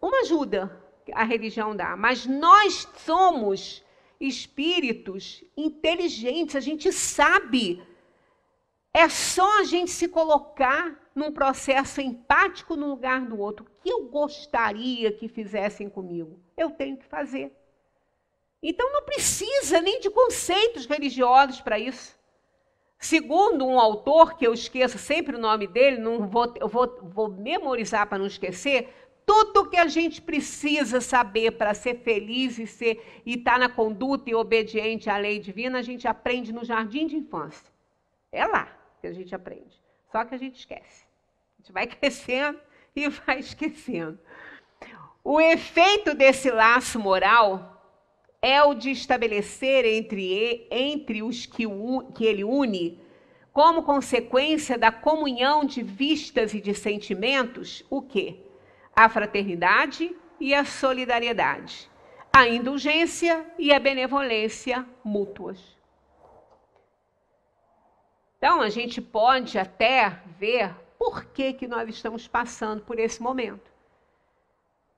uma ajuda a religião dá, mas nós somos espíritos inteligentes, a gente sabe. É só a gente se colocar num processo empático no lugar do outro. O que eu gostaria que fizessem comigo? Eu tenho que fazer. Então não precisa nem de conceitos religiosos para isso. Segundo um autor, que eu esqueço sempre o nome dele, não vou, vou, vou memorizar para não esquecer, tudo que a gente precisa saber para ser feliz e ser e estar tá na conduta e obediente à lei divina, a gente aprende no jardim de infância. É lá que a gente aprende. Só que a gente esquece. A gente vai *laughs* crescendo e vai esquecendo. O efeito desse laço moral é o de estabelecer entre, entre os que, o, que ele une como consequência da comunhão de vistas e de sentimentos, o quê? a fraternidade e a solidariedade, a indulgência e a benevolência mútuas. Então, a gente pode até ver por que, que nós estamos passando por esse momento.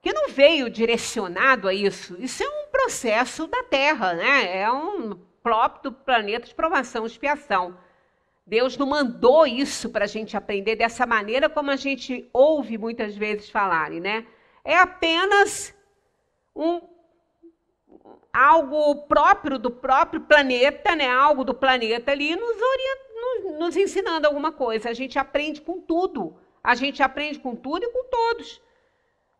Que não veio direcionado a isso. Isso é um processo da Terra, né? é um próprio do planeta de provação e expiação. Deus não mandou isso para a gente aprender dessa maneira como a gente ouve muitas vezes falarem, né? É apenas um algo próprio do próprio planeta, né? Algo do planeta ali nos, orienta, nos, nos ensinando alguma coisa. A gente aprende com tudo. A gente aprende com tudo e com todos.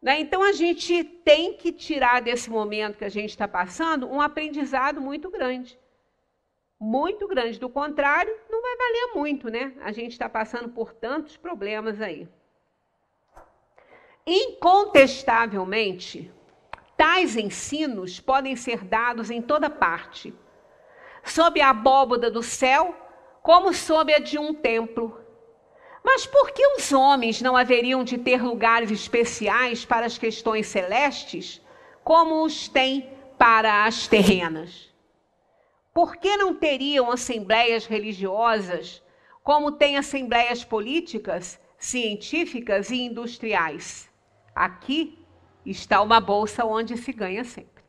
Né? Então a gente tem que tirar desse momento que a gente está passando um aprendizado muito grande muito grande. Do contrário, não vai valer muito, né? A gente está passando por tantos problemas aí. Incontestavelmente, tais ensinos podem ser dados em toda parte, sob a abóboda do céu, como sob a de um templo. Mas por que os homens não haveriam de ter lugares especiais para as questões celestes, como os têm para as terrenas? Por que não teriam assembleias religiosas como tem assembleias políticas, científicas e industriais? Aqui está uma bolsa onde se ganha sempre.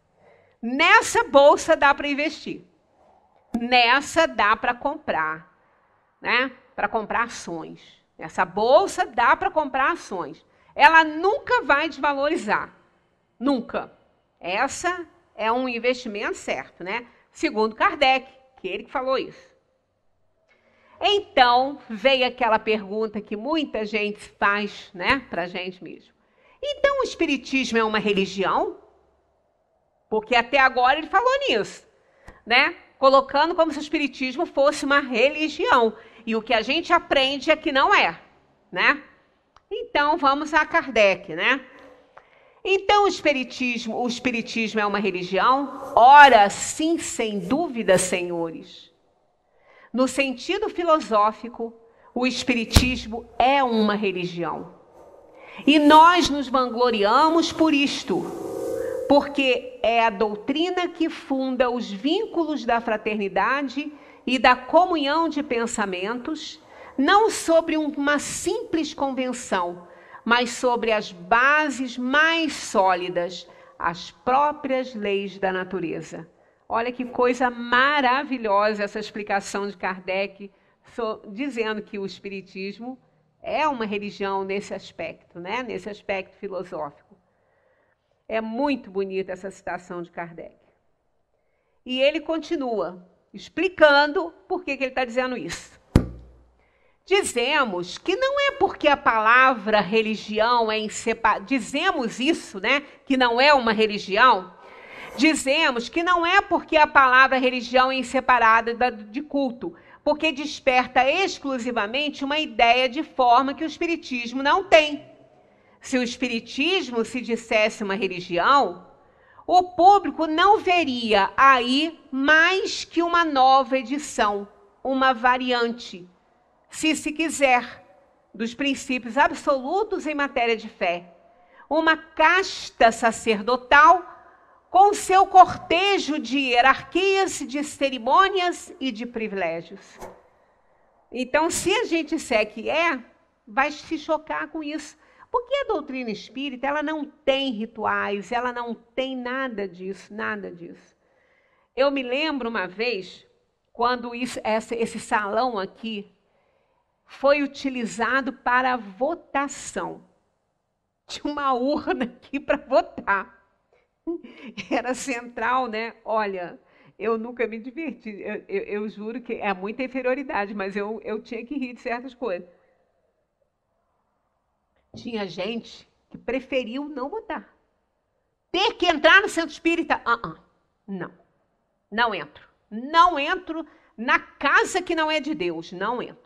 Nessa bolsa dá para investir. Nessa dá para comprar, né? Para comprar ações. Essa bolsa dá para comprar ações. Ela nunca vai desvalorizar. Nunca. Essa é um investimento certo, né? segundo Kardec, que ele que falou isso. Então, veio aquela pergunta que muita gente faz, né, para a gente mesmo. Então, o Espiritismo é uma religião? Porque até agora ele falou nisso, né? Colocando como se o Espiritismo fosse uma religião. E o que a gente aprende é que não é, né? Então, vamos a Kardec, né? Então o espiritismo, o espiritismo é uma religião? Ora, sim, sem dúvida, senhores. No sentido filosófico, o espiritismo é uma religião. E nós nos vangloriamos por isto, porque é a doutrina que funda os vínculos da fraternidade e da comunhão de pensamentos, não sobre uma simples convenção, mas sobre as bases mais sólidas, as próprias leis da natureza. Olha que coisa maravilhosa essa explicação de Kardec, dizendo que o Espiritismo é uma religião nesse aspecto, né? nesse aspecto filosófico. É muito bonita essa citação de Kardec. E ele continua explicando por que, que ele está dizendo isso. Dizemos que não é porque a palavra religião é inseparável. Dizemos isso, né? Que não é uma religião. Dizemos que não é porque a palavra religião é inseparada de culto, porque desperta exclusivamente uma ideia de forma que o Espiritismo não tem. Se o Espiritismo se dissesse uma religião, o público não veria aí mais que uma nova edição, uma variante se se quiser, dos princípios absolutos em matéria de fé. Uma casta sacerdotal com seu cortejo de hierarquias, de cerimônias e de privilégios. Então, se a gente disser que é, vai se chocar com isso. Porque a doutrina espírita, ela não tem rituais, ela não tem nada disso, nada disso. Eu me lembro uma vez, quando isso, esse, esse salão aqui foi utilizado para votação. Tinha uma urna aqui para votar. Era central, né? Olha, eu nunca me diverti. Eu, eu, eu, juro que é muita inferioridade, mas eu, eu tinha que rir de certas coisas. Tinha gente que preferiu não votar. Ter que entrar no centro espírita? Uh, -uh. Não. Não entro. Não entro na casa que não é de Deus. Não entro.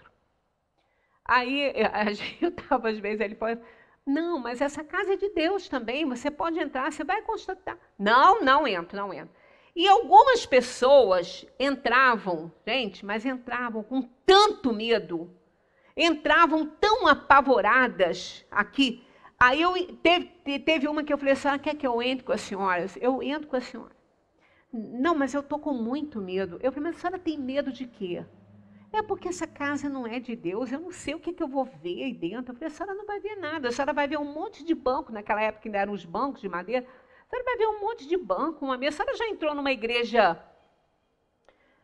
Aí eu estava *laughs* às vezes, ele falou, não, mas essa casa é de Deus também, você pode entrar, você vai constatar. Não, não entro, não entro. E algumas pessoas entravam, gente, mas entravam com tanto medo, entravam tão apavoradas aqui. Aí eu teve, teve uma que eu falei, senhora quer que eu entre com as senhoras? Eu entro com a senhora. Não, mas eu estou com muito medo. Eu falei, mas a senhora tem medo de quê? É porque essa casa não é de Deus, eu não sei o que, que eu vou ver aí dentro. Eu falei, a senhora não vai ver nada, a senhora vai ver um monte de banco, naquela época ainda eram os bancos de madeira. A senhora vai ver um monte de banco, uma mesa. A senhora já entrou numa igreja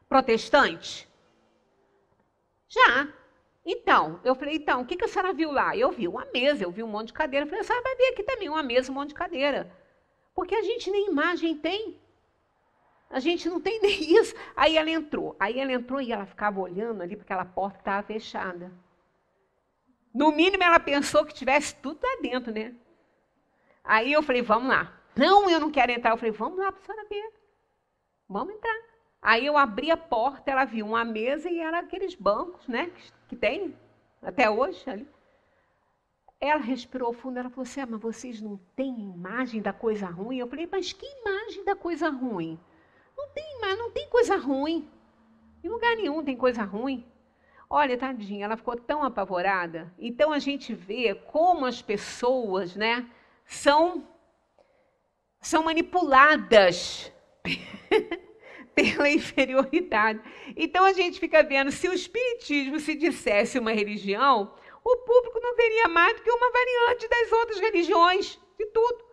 protestante? Já. Então, eu falei, então, o que, que a senhora viu lá? Eu vi uma mesa, eu vi um monte de cadeira. Eu falei, a senhora vai ver aqui também uma mesa, um monte de cadeira. Porque a gente nem imagem tem. A gente não tem *laughs* nem isso. Aí ela entrou. Aí ela entrou e ela ficava olhando ali para aquela porta que estava fechada. No mínimo ela pensou que tivesse tudo lá dentro, né? Aí eu falei, vamos lá. Não, eu não quero entrar. Eu falei, vamos lá para a senhora ver. Vamos entrar. Aí eu abri a porta, ela viu uma mesa e era aqueles bancos, né? Que tem até hoje ali. Ela respirou fundo, ela falou assim: ah, mas vocês não têm imagem da coisa ruim? Eu falei, mas que imagem da coisa ruim? Não tem, mas não tem coisa ruim. Em lugar nenhum tem coisa ruim. Olha, tadinha, ela ficou tão apavorada. Então a gente vê como as pessoas, né, são são manipuladas *laughs* pela inferioridade. Então a gente fica vendo se o espiritismo se dissesse uma religião, o público não veria mais do que uma variante das outras religiões, de tudo.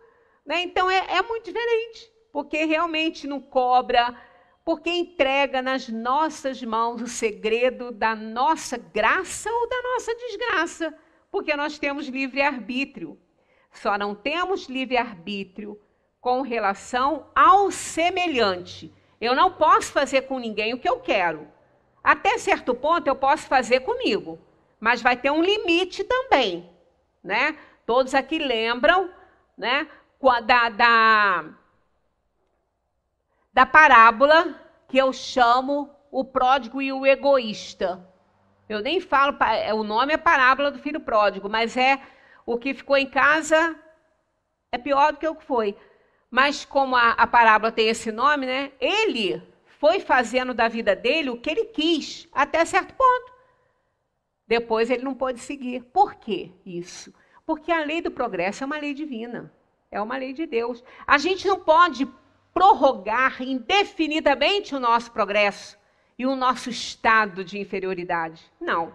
Né? Então é, é muito diferente porque realmente não cobra, porque entrega nas nossas mãos o segredo da nossa graça ou da nossa desgraça, porque nós temos livre-arbítrio. Só não temos livre-arbítrio com relação ao semelhante. Eu não posso fazer com ninguém o que eu quero. Até certo ponto eu posso fazer comigo, mas vai ter um limite também, né? Todos aqui lembram, né, da, da da parábola que eu chamo o pródigo e o egoísta. Eu nem falo, é, o nome é parábola do filho pródigo, mas é o que ficou em casa é pior do que o que foi. Mas como a, a parábola tem esse nome, né? Ele foi fazendo da vida dele o que ele quis, até certo ponto. Depois ele não pôde seguir. Por que isso? Porque a lei do progresso é uma lei divina, é uma lei de Deus. A gente não pode prorrogar indefinidamente o nosso progresso e o nosso estado de inferioridade. Não.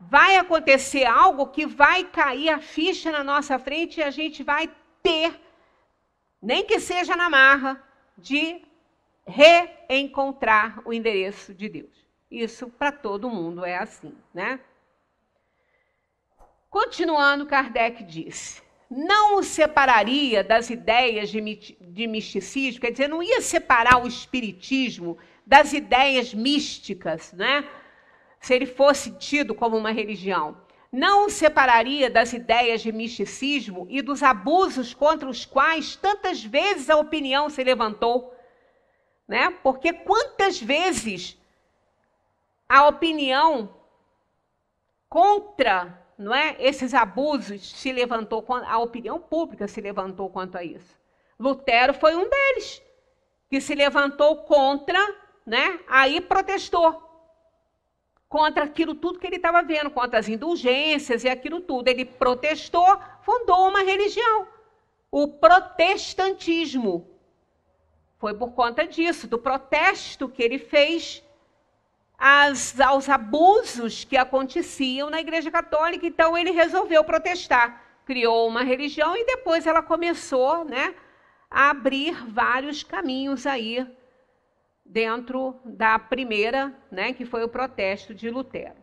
Vai acontecer algo que vai cair a ficha na nossa frente e a gente vai ter, nem que seja na marra, de reencontrar o endereço de Deus. Isso para todo mundo é assim, né? Continuando, Kardec disse: não o separaria das ideias de, de misticismo, quer dizer, não ia separar o espiritismo das ideias místicas, né? se ele fosse tido como uma religião. Não o separaria das ideias de misticismo e dos abusos contra os quais tantas vezes a opinião se levantou. Né? Porque quantas vezes a opinião contra não é, esses abusos se levantou, a opinião pública se levantou quanto a isso. Lutero foi um deles, que se levantou contra, né, aí protestou contra aquilo tudo que ele estava vendo, contra as indulgências e aquilo tudo. Ele protestou, fundou uma religião, o protestantismo. Foi por conta disso, do protesto que ele fez aos abusos que aconteciam na Igreja Católica. Então ele resolveu protestar, criou uma religião e depois ela começou né, a abrir vários caminhos aí dentro da primeira, né, que foi o protesto de Lutero.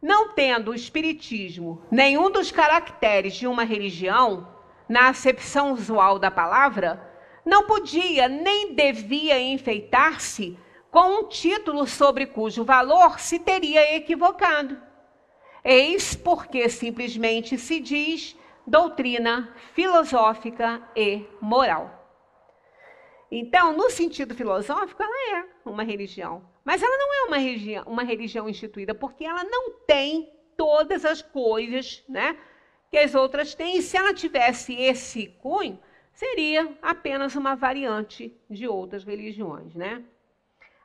Não tendo o Espiritismo nenhum dos caracteres de uma religião, na acepção usual da palavra, não podia nem devia enfeitar-se com um título sobre cujo valor se teria equivocado. Eis porque simplesmente se diz doutrina filosófica e moral. Então, no sentido filosófico, ela é uma religião. Mas ela não é uma, religião, uma religião instituída, porque ela não tem todas as coisas né, que as outras têm. E se ela tivesse esse cunho, seria apenas uma variante de outras religiões. Né?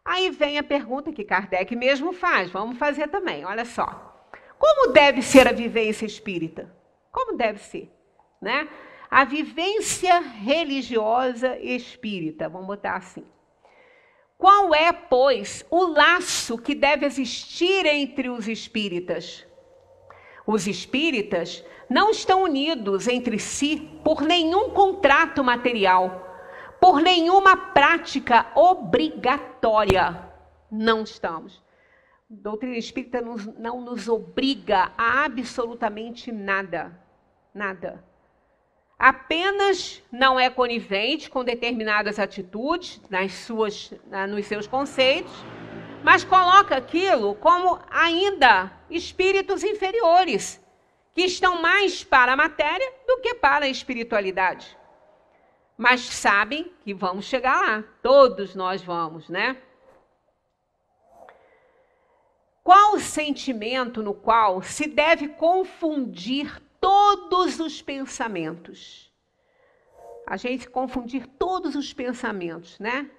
Aí vem a pergunta que Kardec mesmo faz, vamos fazer também, olha só. Como deve ser a vivência espírita? Como deve ser? Né? A vivência religiosa espírita, vamos botar assim. Qual é, pois, o laço que deve existir entre os espíritas? Os espíritas não estão unidos entre si por nenhum contrato material por nenhuma prática obrigatória. Não estamos. A doutrina espírita não nos obriga a absolutamente nada. Nada. Apenas não é conivente com determinadas atitudes nas suas, nos seus conceitos, mas coloca aquilo como ainda espíritos inferiores, que estão mais para a matéria do que para a espiritualidade mas sabem que vamos chegar lá. Todos nós vamos, né? Qual o sentimento no qual se deve confundir todos os pensamentos? A gente confundir todos os pensamentos, né?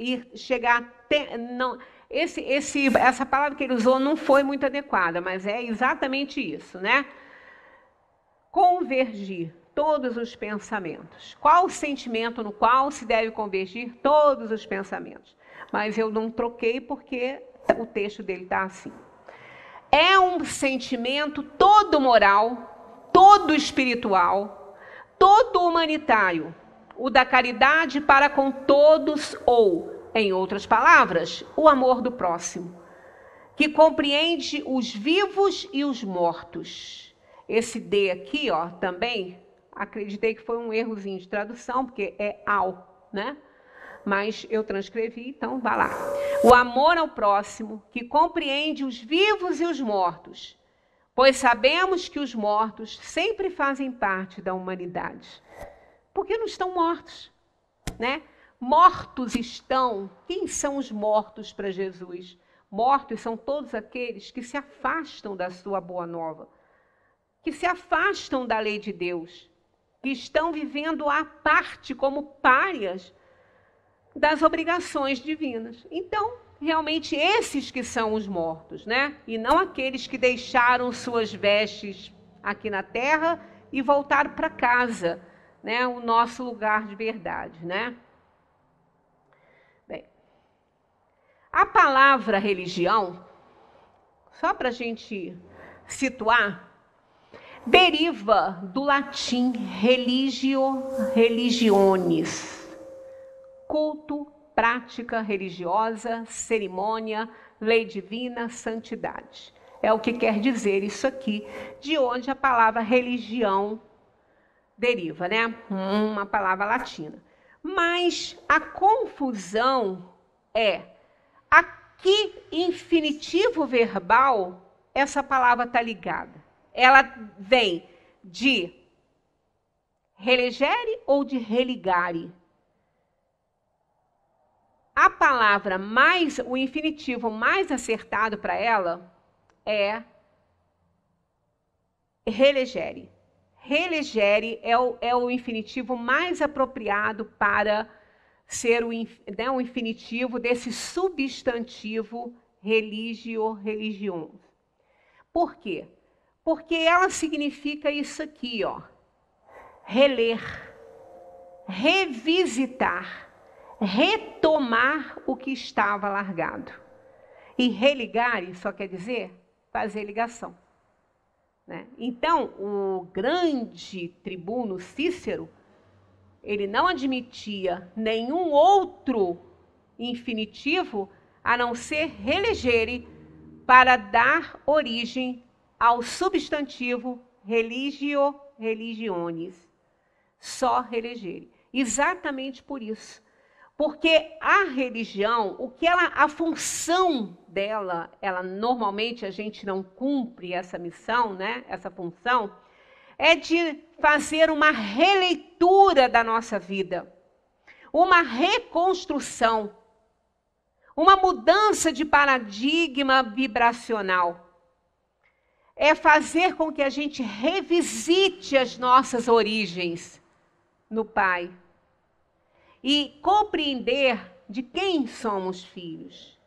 Ir chegar até. Não, esse, esse, essa palavra que ele usou não foi muito adequada, mas é exatamente isso, né? Convergir todos os pensamentos. Qual o sentimento no qual se deve convergir todos os pensamentos? Mas eu não troquei porque o texto dele está assim. É um sentimento todo moral, todo espiritual, todo humanitário, o da caridade para com todos, ou, em outras palavras, o amor do próximo, que compreende os vivos e os mortos. Esse D aqui, ó, também acreditei que foi um errozinho de tradução, porque é ao, né? Mas eu transcrevi, então vá lá. O amor ao próximo, que compreende os vivos e os mortos, pois sabemos que os mortos sempre fazem parte da humanidade. Porque não estão mortos, né? Mortos estão. Quem são os mortos para Jesus? Mortos são todos aqueles que se afastam da sua boa nova, que se afastam da lei de Deus, que estão vivendo à parte, como párias, das obrigações divinas. Então, realmente, esses que são os mortos, né? E não aqueles que deixaram suas vestes aqui na terra e voltaram para casa, né? O nosso lugar de verdade, né? Bem, a palavra religião, só para a gente situar, deriva do latim religio, religiones, culto, prática religiosa, cerimônia, lei divina, santidade. É o que quer dizer isso aqui, de onde a palavra religião deriva, né? Uma palavra latina. Mas a confusão é a que infinitivo verbal essa palavra está ligada ela vem de relegere ou de religare. A palavra mais, o infinitivo mais acertado para ela é relegere. Relegere é o, é o infinitivo mais apropriado para ser o, né, o infinitivo desse substantivo religio, religion. Por quê? porque ela significa isso aqui, ó. Reler, revisitar, retomar o que estava largado. E religar, isso só quer dizer fazer ligação. Né? Então, o grande tribuno Cícero, ele não admitia nenhum outro infinitivo a não ser relegere para dar origem ao substantivo religio religiones, só religere. Exatamente por isso. Porque a religião, o que ela, a função dela, ela normalmente a gente não cumpre essa missão, né? Essa função é de fazer uma releitura da nossa vida, uma reconstrução, uma mudança de paradigma vibracional é fazer com que a gente revisite as nossas origens no Pai e compreender de quem somos filhos,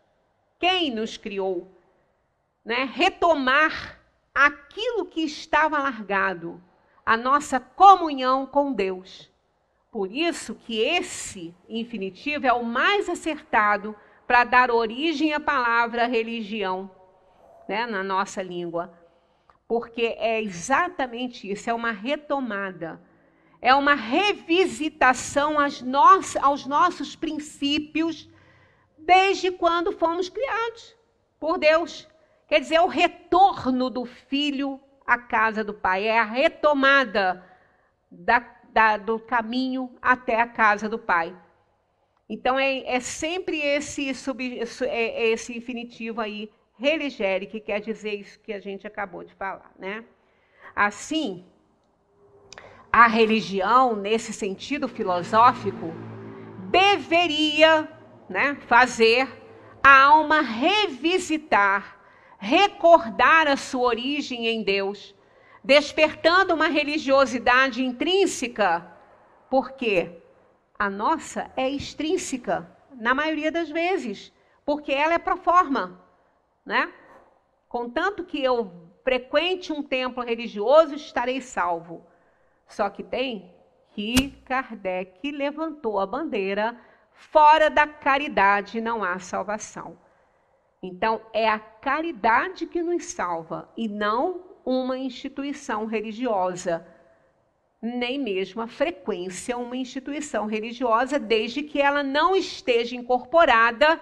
quem nos criou, né? retomar aquilo que estava largado, a nossa comunhão com Deus. Por isso que esse infinitivo é o mais acertado para dar origem à palavra religião né? na nossa língua porque é exatamente isso, é uma retomada, é uma revisitação aos nossos princípios desde quando fomos criados por Deus. Quer dizer, é o retorno do filho à casa do pai, é a retomada da, da, do caminho até a casa do pai. Então é, é sempre esse, sub, é, é esse infinitivo aí religere, que quer dizer isso que a gente acabou de falar, né? Assim, a religião, nesse sentido filosófico, deveria né, fazer a alma revisitar, recordar a sua origem em Deus, despertando uma religiosidade intrínseca, porque a nossa é extrínseca, na maioria das vezes, porque ela é pro forma né? Contanto que eu frequente um templo religioso, estarei salvo. Só que tem que Kardec levantou a bandeira fora da caridade não há salvação. Então, é a caridade que nos salva e não uma instituição religiosa, nem mesmo a frequência uma instituição religiosa, desde que ela não esteja incorporada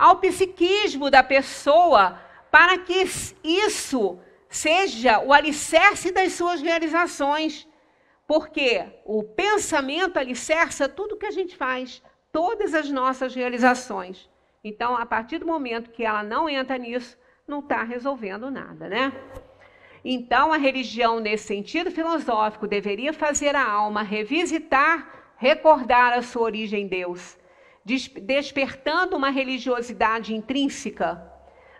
ao psiquismo da pessoa para que isso seja o alicerce das suas realizações. Porque o pensamento alicerça tudo que a gente faz, todas as nossas realizações. Então, a partir do momento que ela não entra nisso, não está resolvendo nada, né? Então, a religião, nesse sentido filosófico, deveria fazer a alma revisitar, recordar a sua origem em Deus, despertando uma religiosidade intrínseca,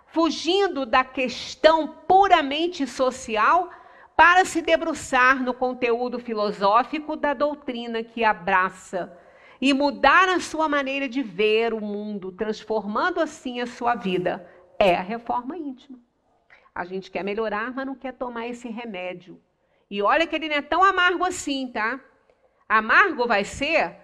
fugindo da questão puramente social para se debruçar no conteúdo filosófico da doutrina que abraça e mudar a sua maneira de ver o mundo, transformando assim a sua vida. É a reforma íntima. A gente quer melhorar, mas não quer tomar esse remédio. E olha que ele não é tão amargo assim, tá? Amargo vai ser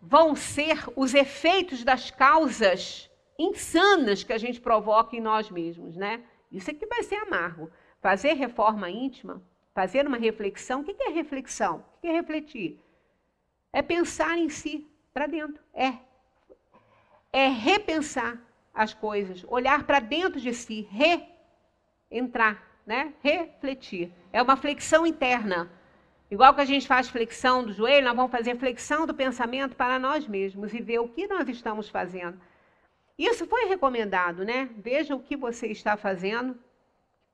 vão ser os efeitos das causas insanas que a gente provoca em nós mesmos, né? Isso aqui vai ser amargo. Fazer reforma íntima, fazer uma reflexão. O que é reflexão? O que é refletir? É pensar em si, para dentro. É. É repensar as coisas, olhar para dentro de si, re entrar, né? Refletir. É uma flexão interna. Igual que a gente faz flexão do joelho, nós vamos fazer flexão do pensamento para nós mesmos e ver o que nós estamos fazendo. Isso foi recomendado, né? Veja o que você está fazendo,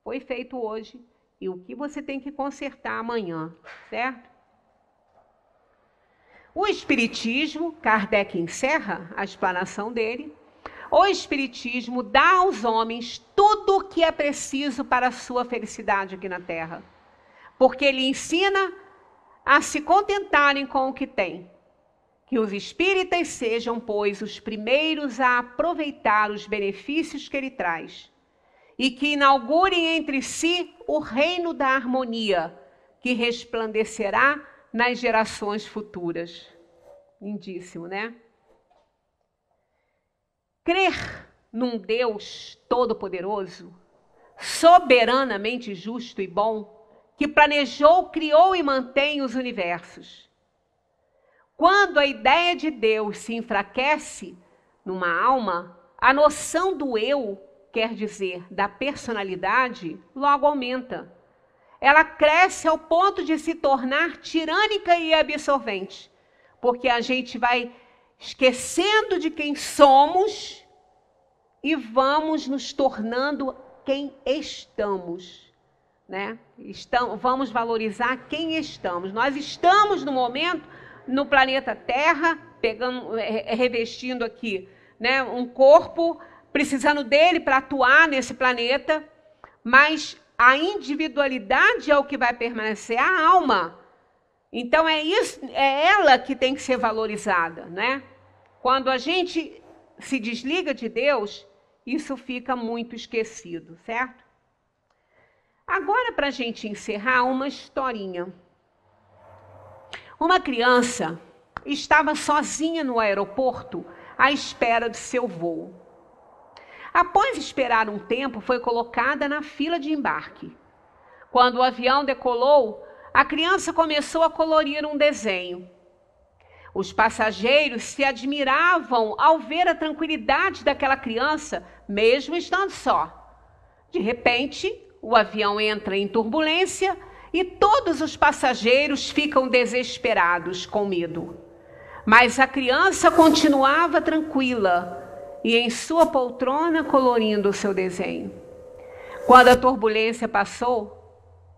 foi feito hoje e o que você tem que consertar amanhã, certo? O Espiritismo, Kardec encerra a explanação dele. O Espiritismo dá aos homens tudo o que é preciso para a sua felicidade aqui na Terra. Porque ele ensina a se contentarem com o que têm. Que os espíritas sejam, pois, os primeiros a aproveitar os benefícios que ele traz e que inaugurem entre si o reino da harmonia, que resplandecerá nas gerações futuras. Lindíssimo, né? Crer num Deus todo-poderoso, soberanamente justo e bom, que planejou, criou e mantém os universos. Quando a ideia de Deus se enfraquece numa alma, a noção do eu, quer dizer, da personalidade, logo aumenta. Ela cresce ao ponto de se tornar tirânica e absorvente, porque a gente vai esquecendo de quem somos e vamos nos tornando quem estamos. Né? Estamos, vamos valorizar quem estamos. Nós estamos no momento no planeta Terra, pegando, é, é, revestindo aqui né, um corpo, precisando dele para atuar nesse planeta, mas a individualidade é o que vai permanecer, a alma. Então é isso, é ela que tem que ser valorizada, né? Quando a gente se desliga de Deus, isso fica muito esquecido, certo? Agora, para a gente encerrar, uma historinha. Uma criança estava sozinha no aeroporto à espera do seu voo. Após esperar um tempo, foi colocada na fila de embarque. Quando o avião decolou, a criança começou a colorir um desenho. Os passageiros se admiravam ao ver a tranquilidade daquela criança, mesmo estando só. De repente, o avião entra em turbulência e todos os passageiros ficam desesperados, com medo. Mas a criança continuava tranquila e em sua poltrona colorindo o seu desenho. Quando a turbulência passou,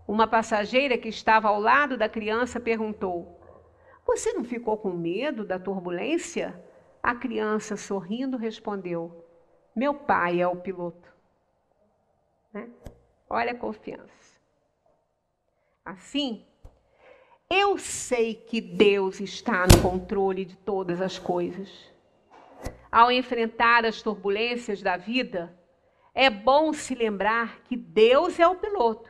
uma passageira que estava ao lado da criança perguntou: Você não ficou com medo da turbulência? A criança, sorrindo, respondeu: Meu pai é o piloto. Né? Olha a confiança. Assim, eu sei que Deus está no controle de todas as coisas. Ao enfrentar as turbulências da vida, é bom se lembrar que Deus é o piloto.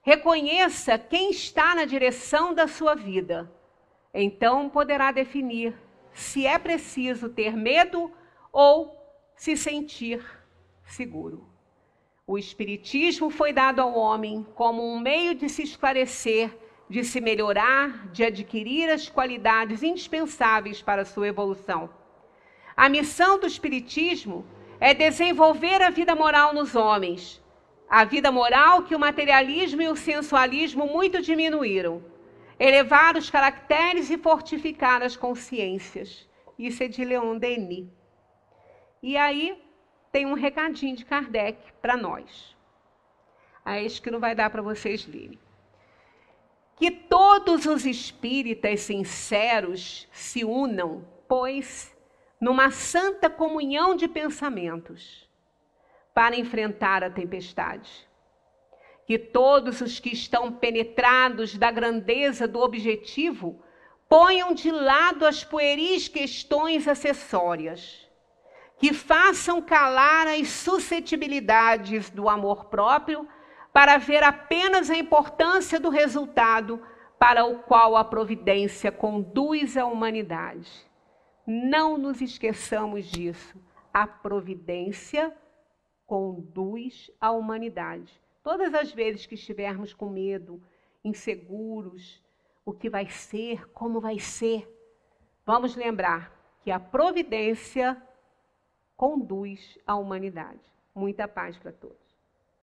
Reconheça quem está na direção da sua vida. Então poderá definir se é preciso ter medo ou se sentir seguro. O Espiritismo foi dado ao homem como um meio de se esclarecer, de se melhorar, de adquirir as qualidades indispensáveis para a sua evolução. A missão do Espiritismo é desenvolver a vida moral nos homens, a vida moral que o materialismo e o sensualismo muito diminuíram, elevar os caracteres e fortificar as consciências. Isso é de Leon Denis. E aí, tem um recadinho de Kardec para nós. É ah, isso que não vai dar para vocês lerem. Que todos os espíritas sinceros se unam, pois, numa santa comunhão de pensamentos, para enfrentar a tempestade. Que todos os que estão penetrados da grandeza do objetivo ponham de lado as pueris questões acessórias que façam calar as suscetibilidades do amor próprio para ver apenas a importância do resultado para o qual a providência conduz a humanidade. Não nos esqueçamos disso. A providência conduz a humanidade. Todas as vezes que estivermos com medo, inseguros, o que vai ser, como vai ser, vamos lembrar que a providência conduz a humanidade. Muita paz para todos.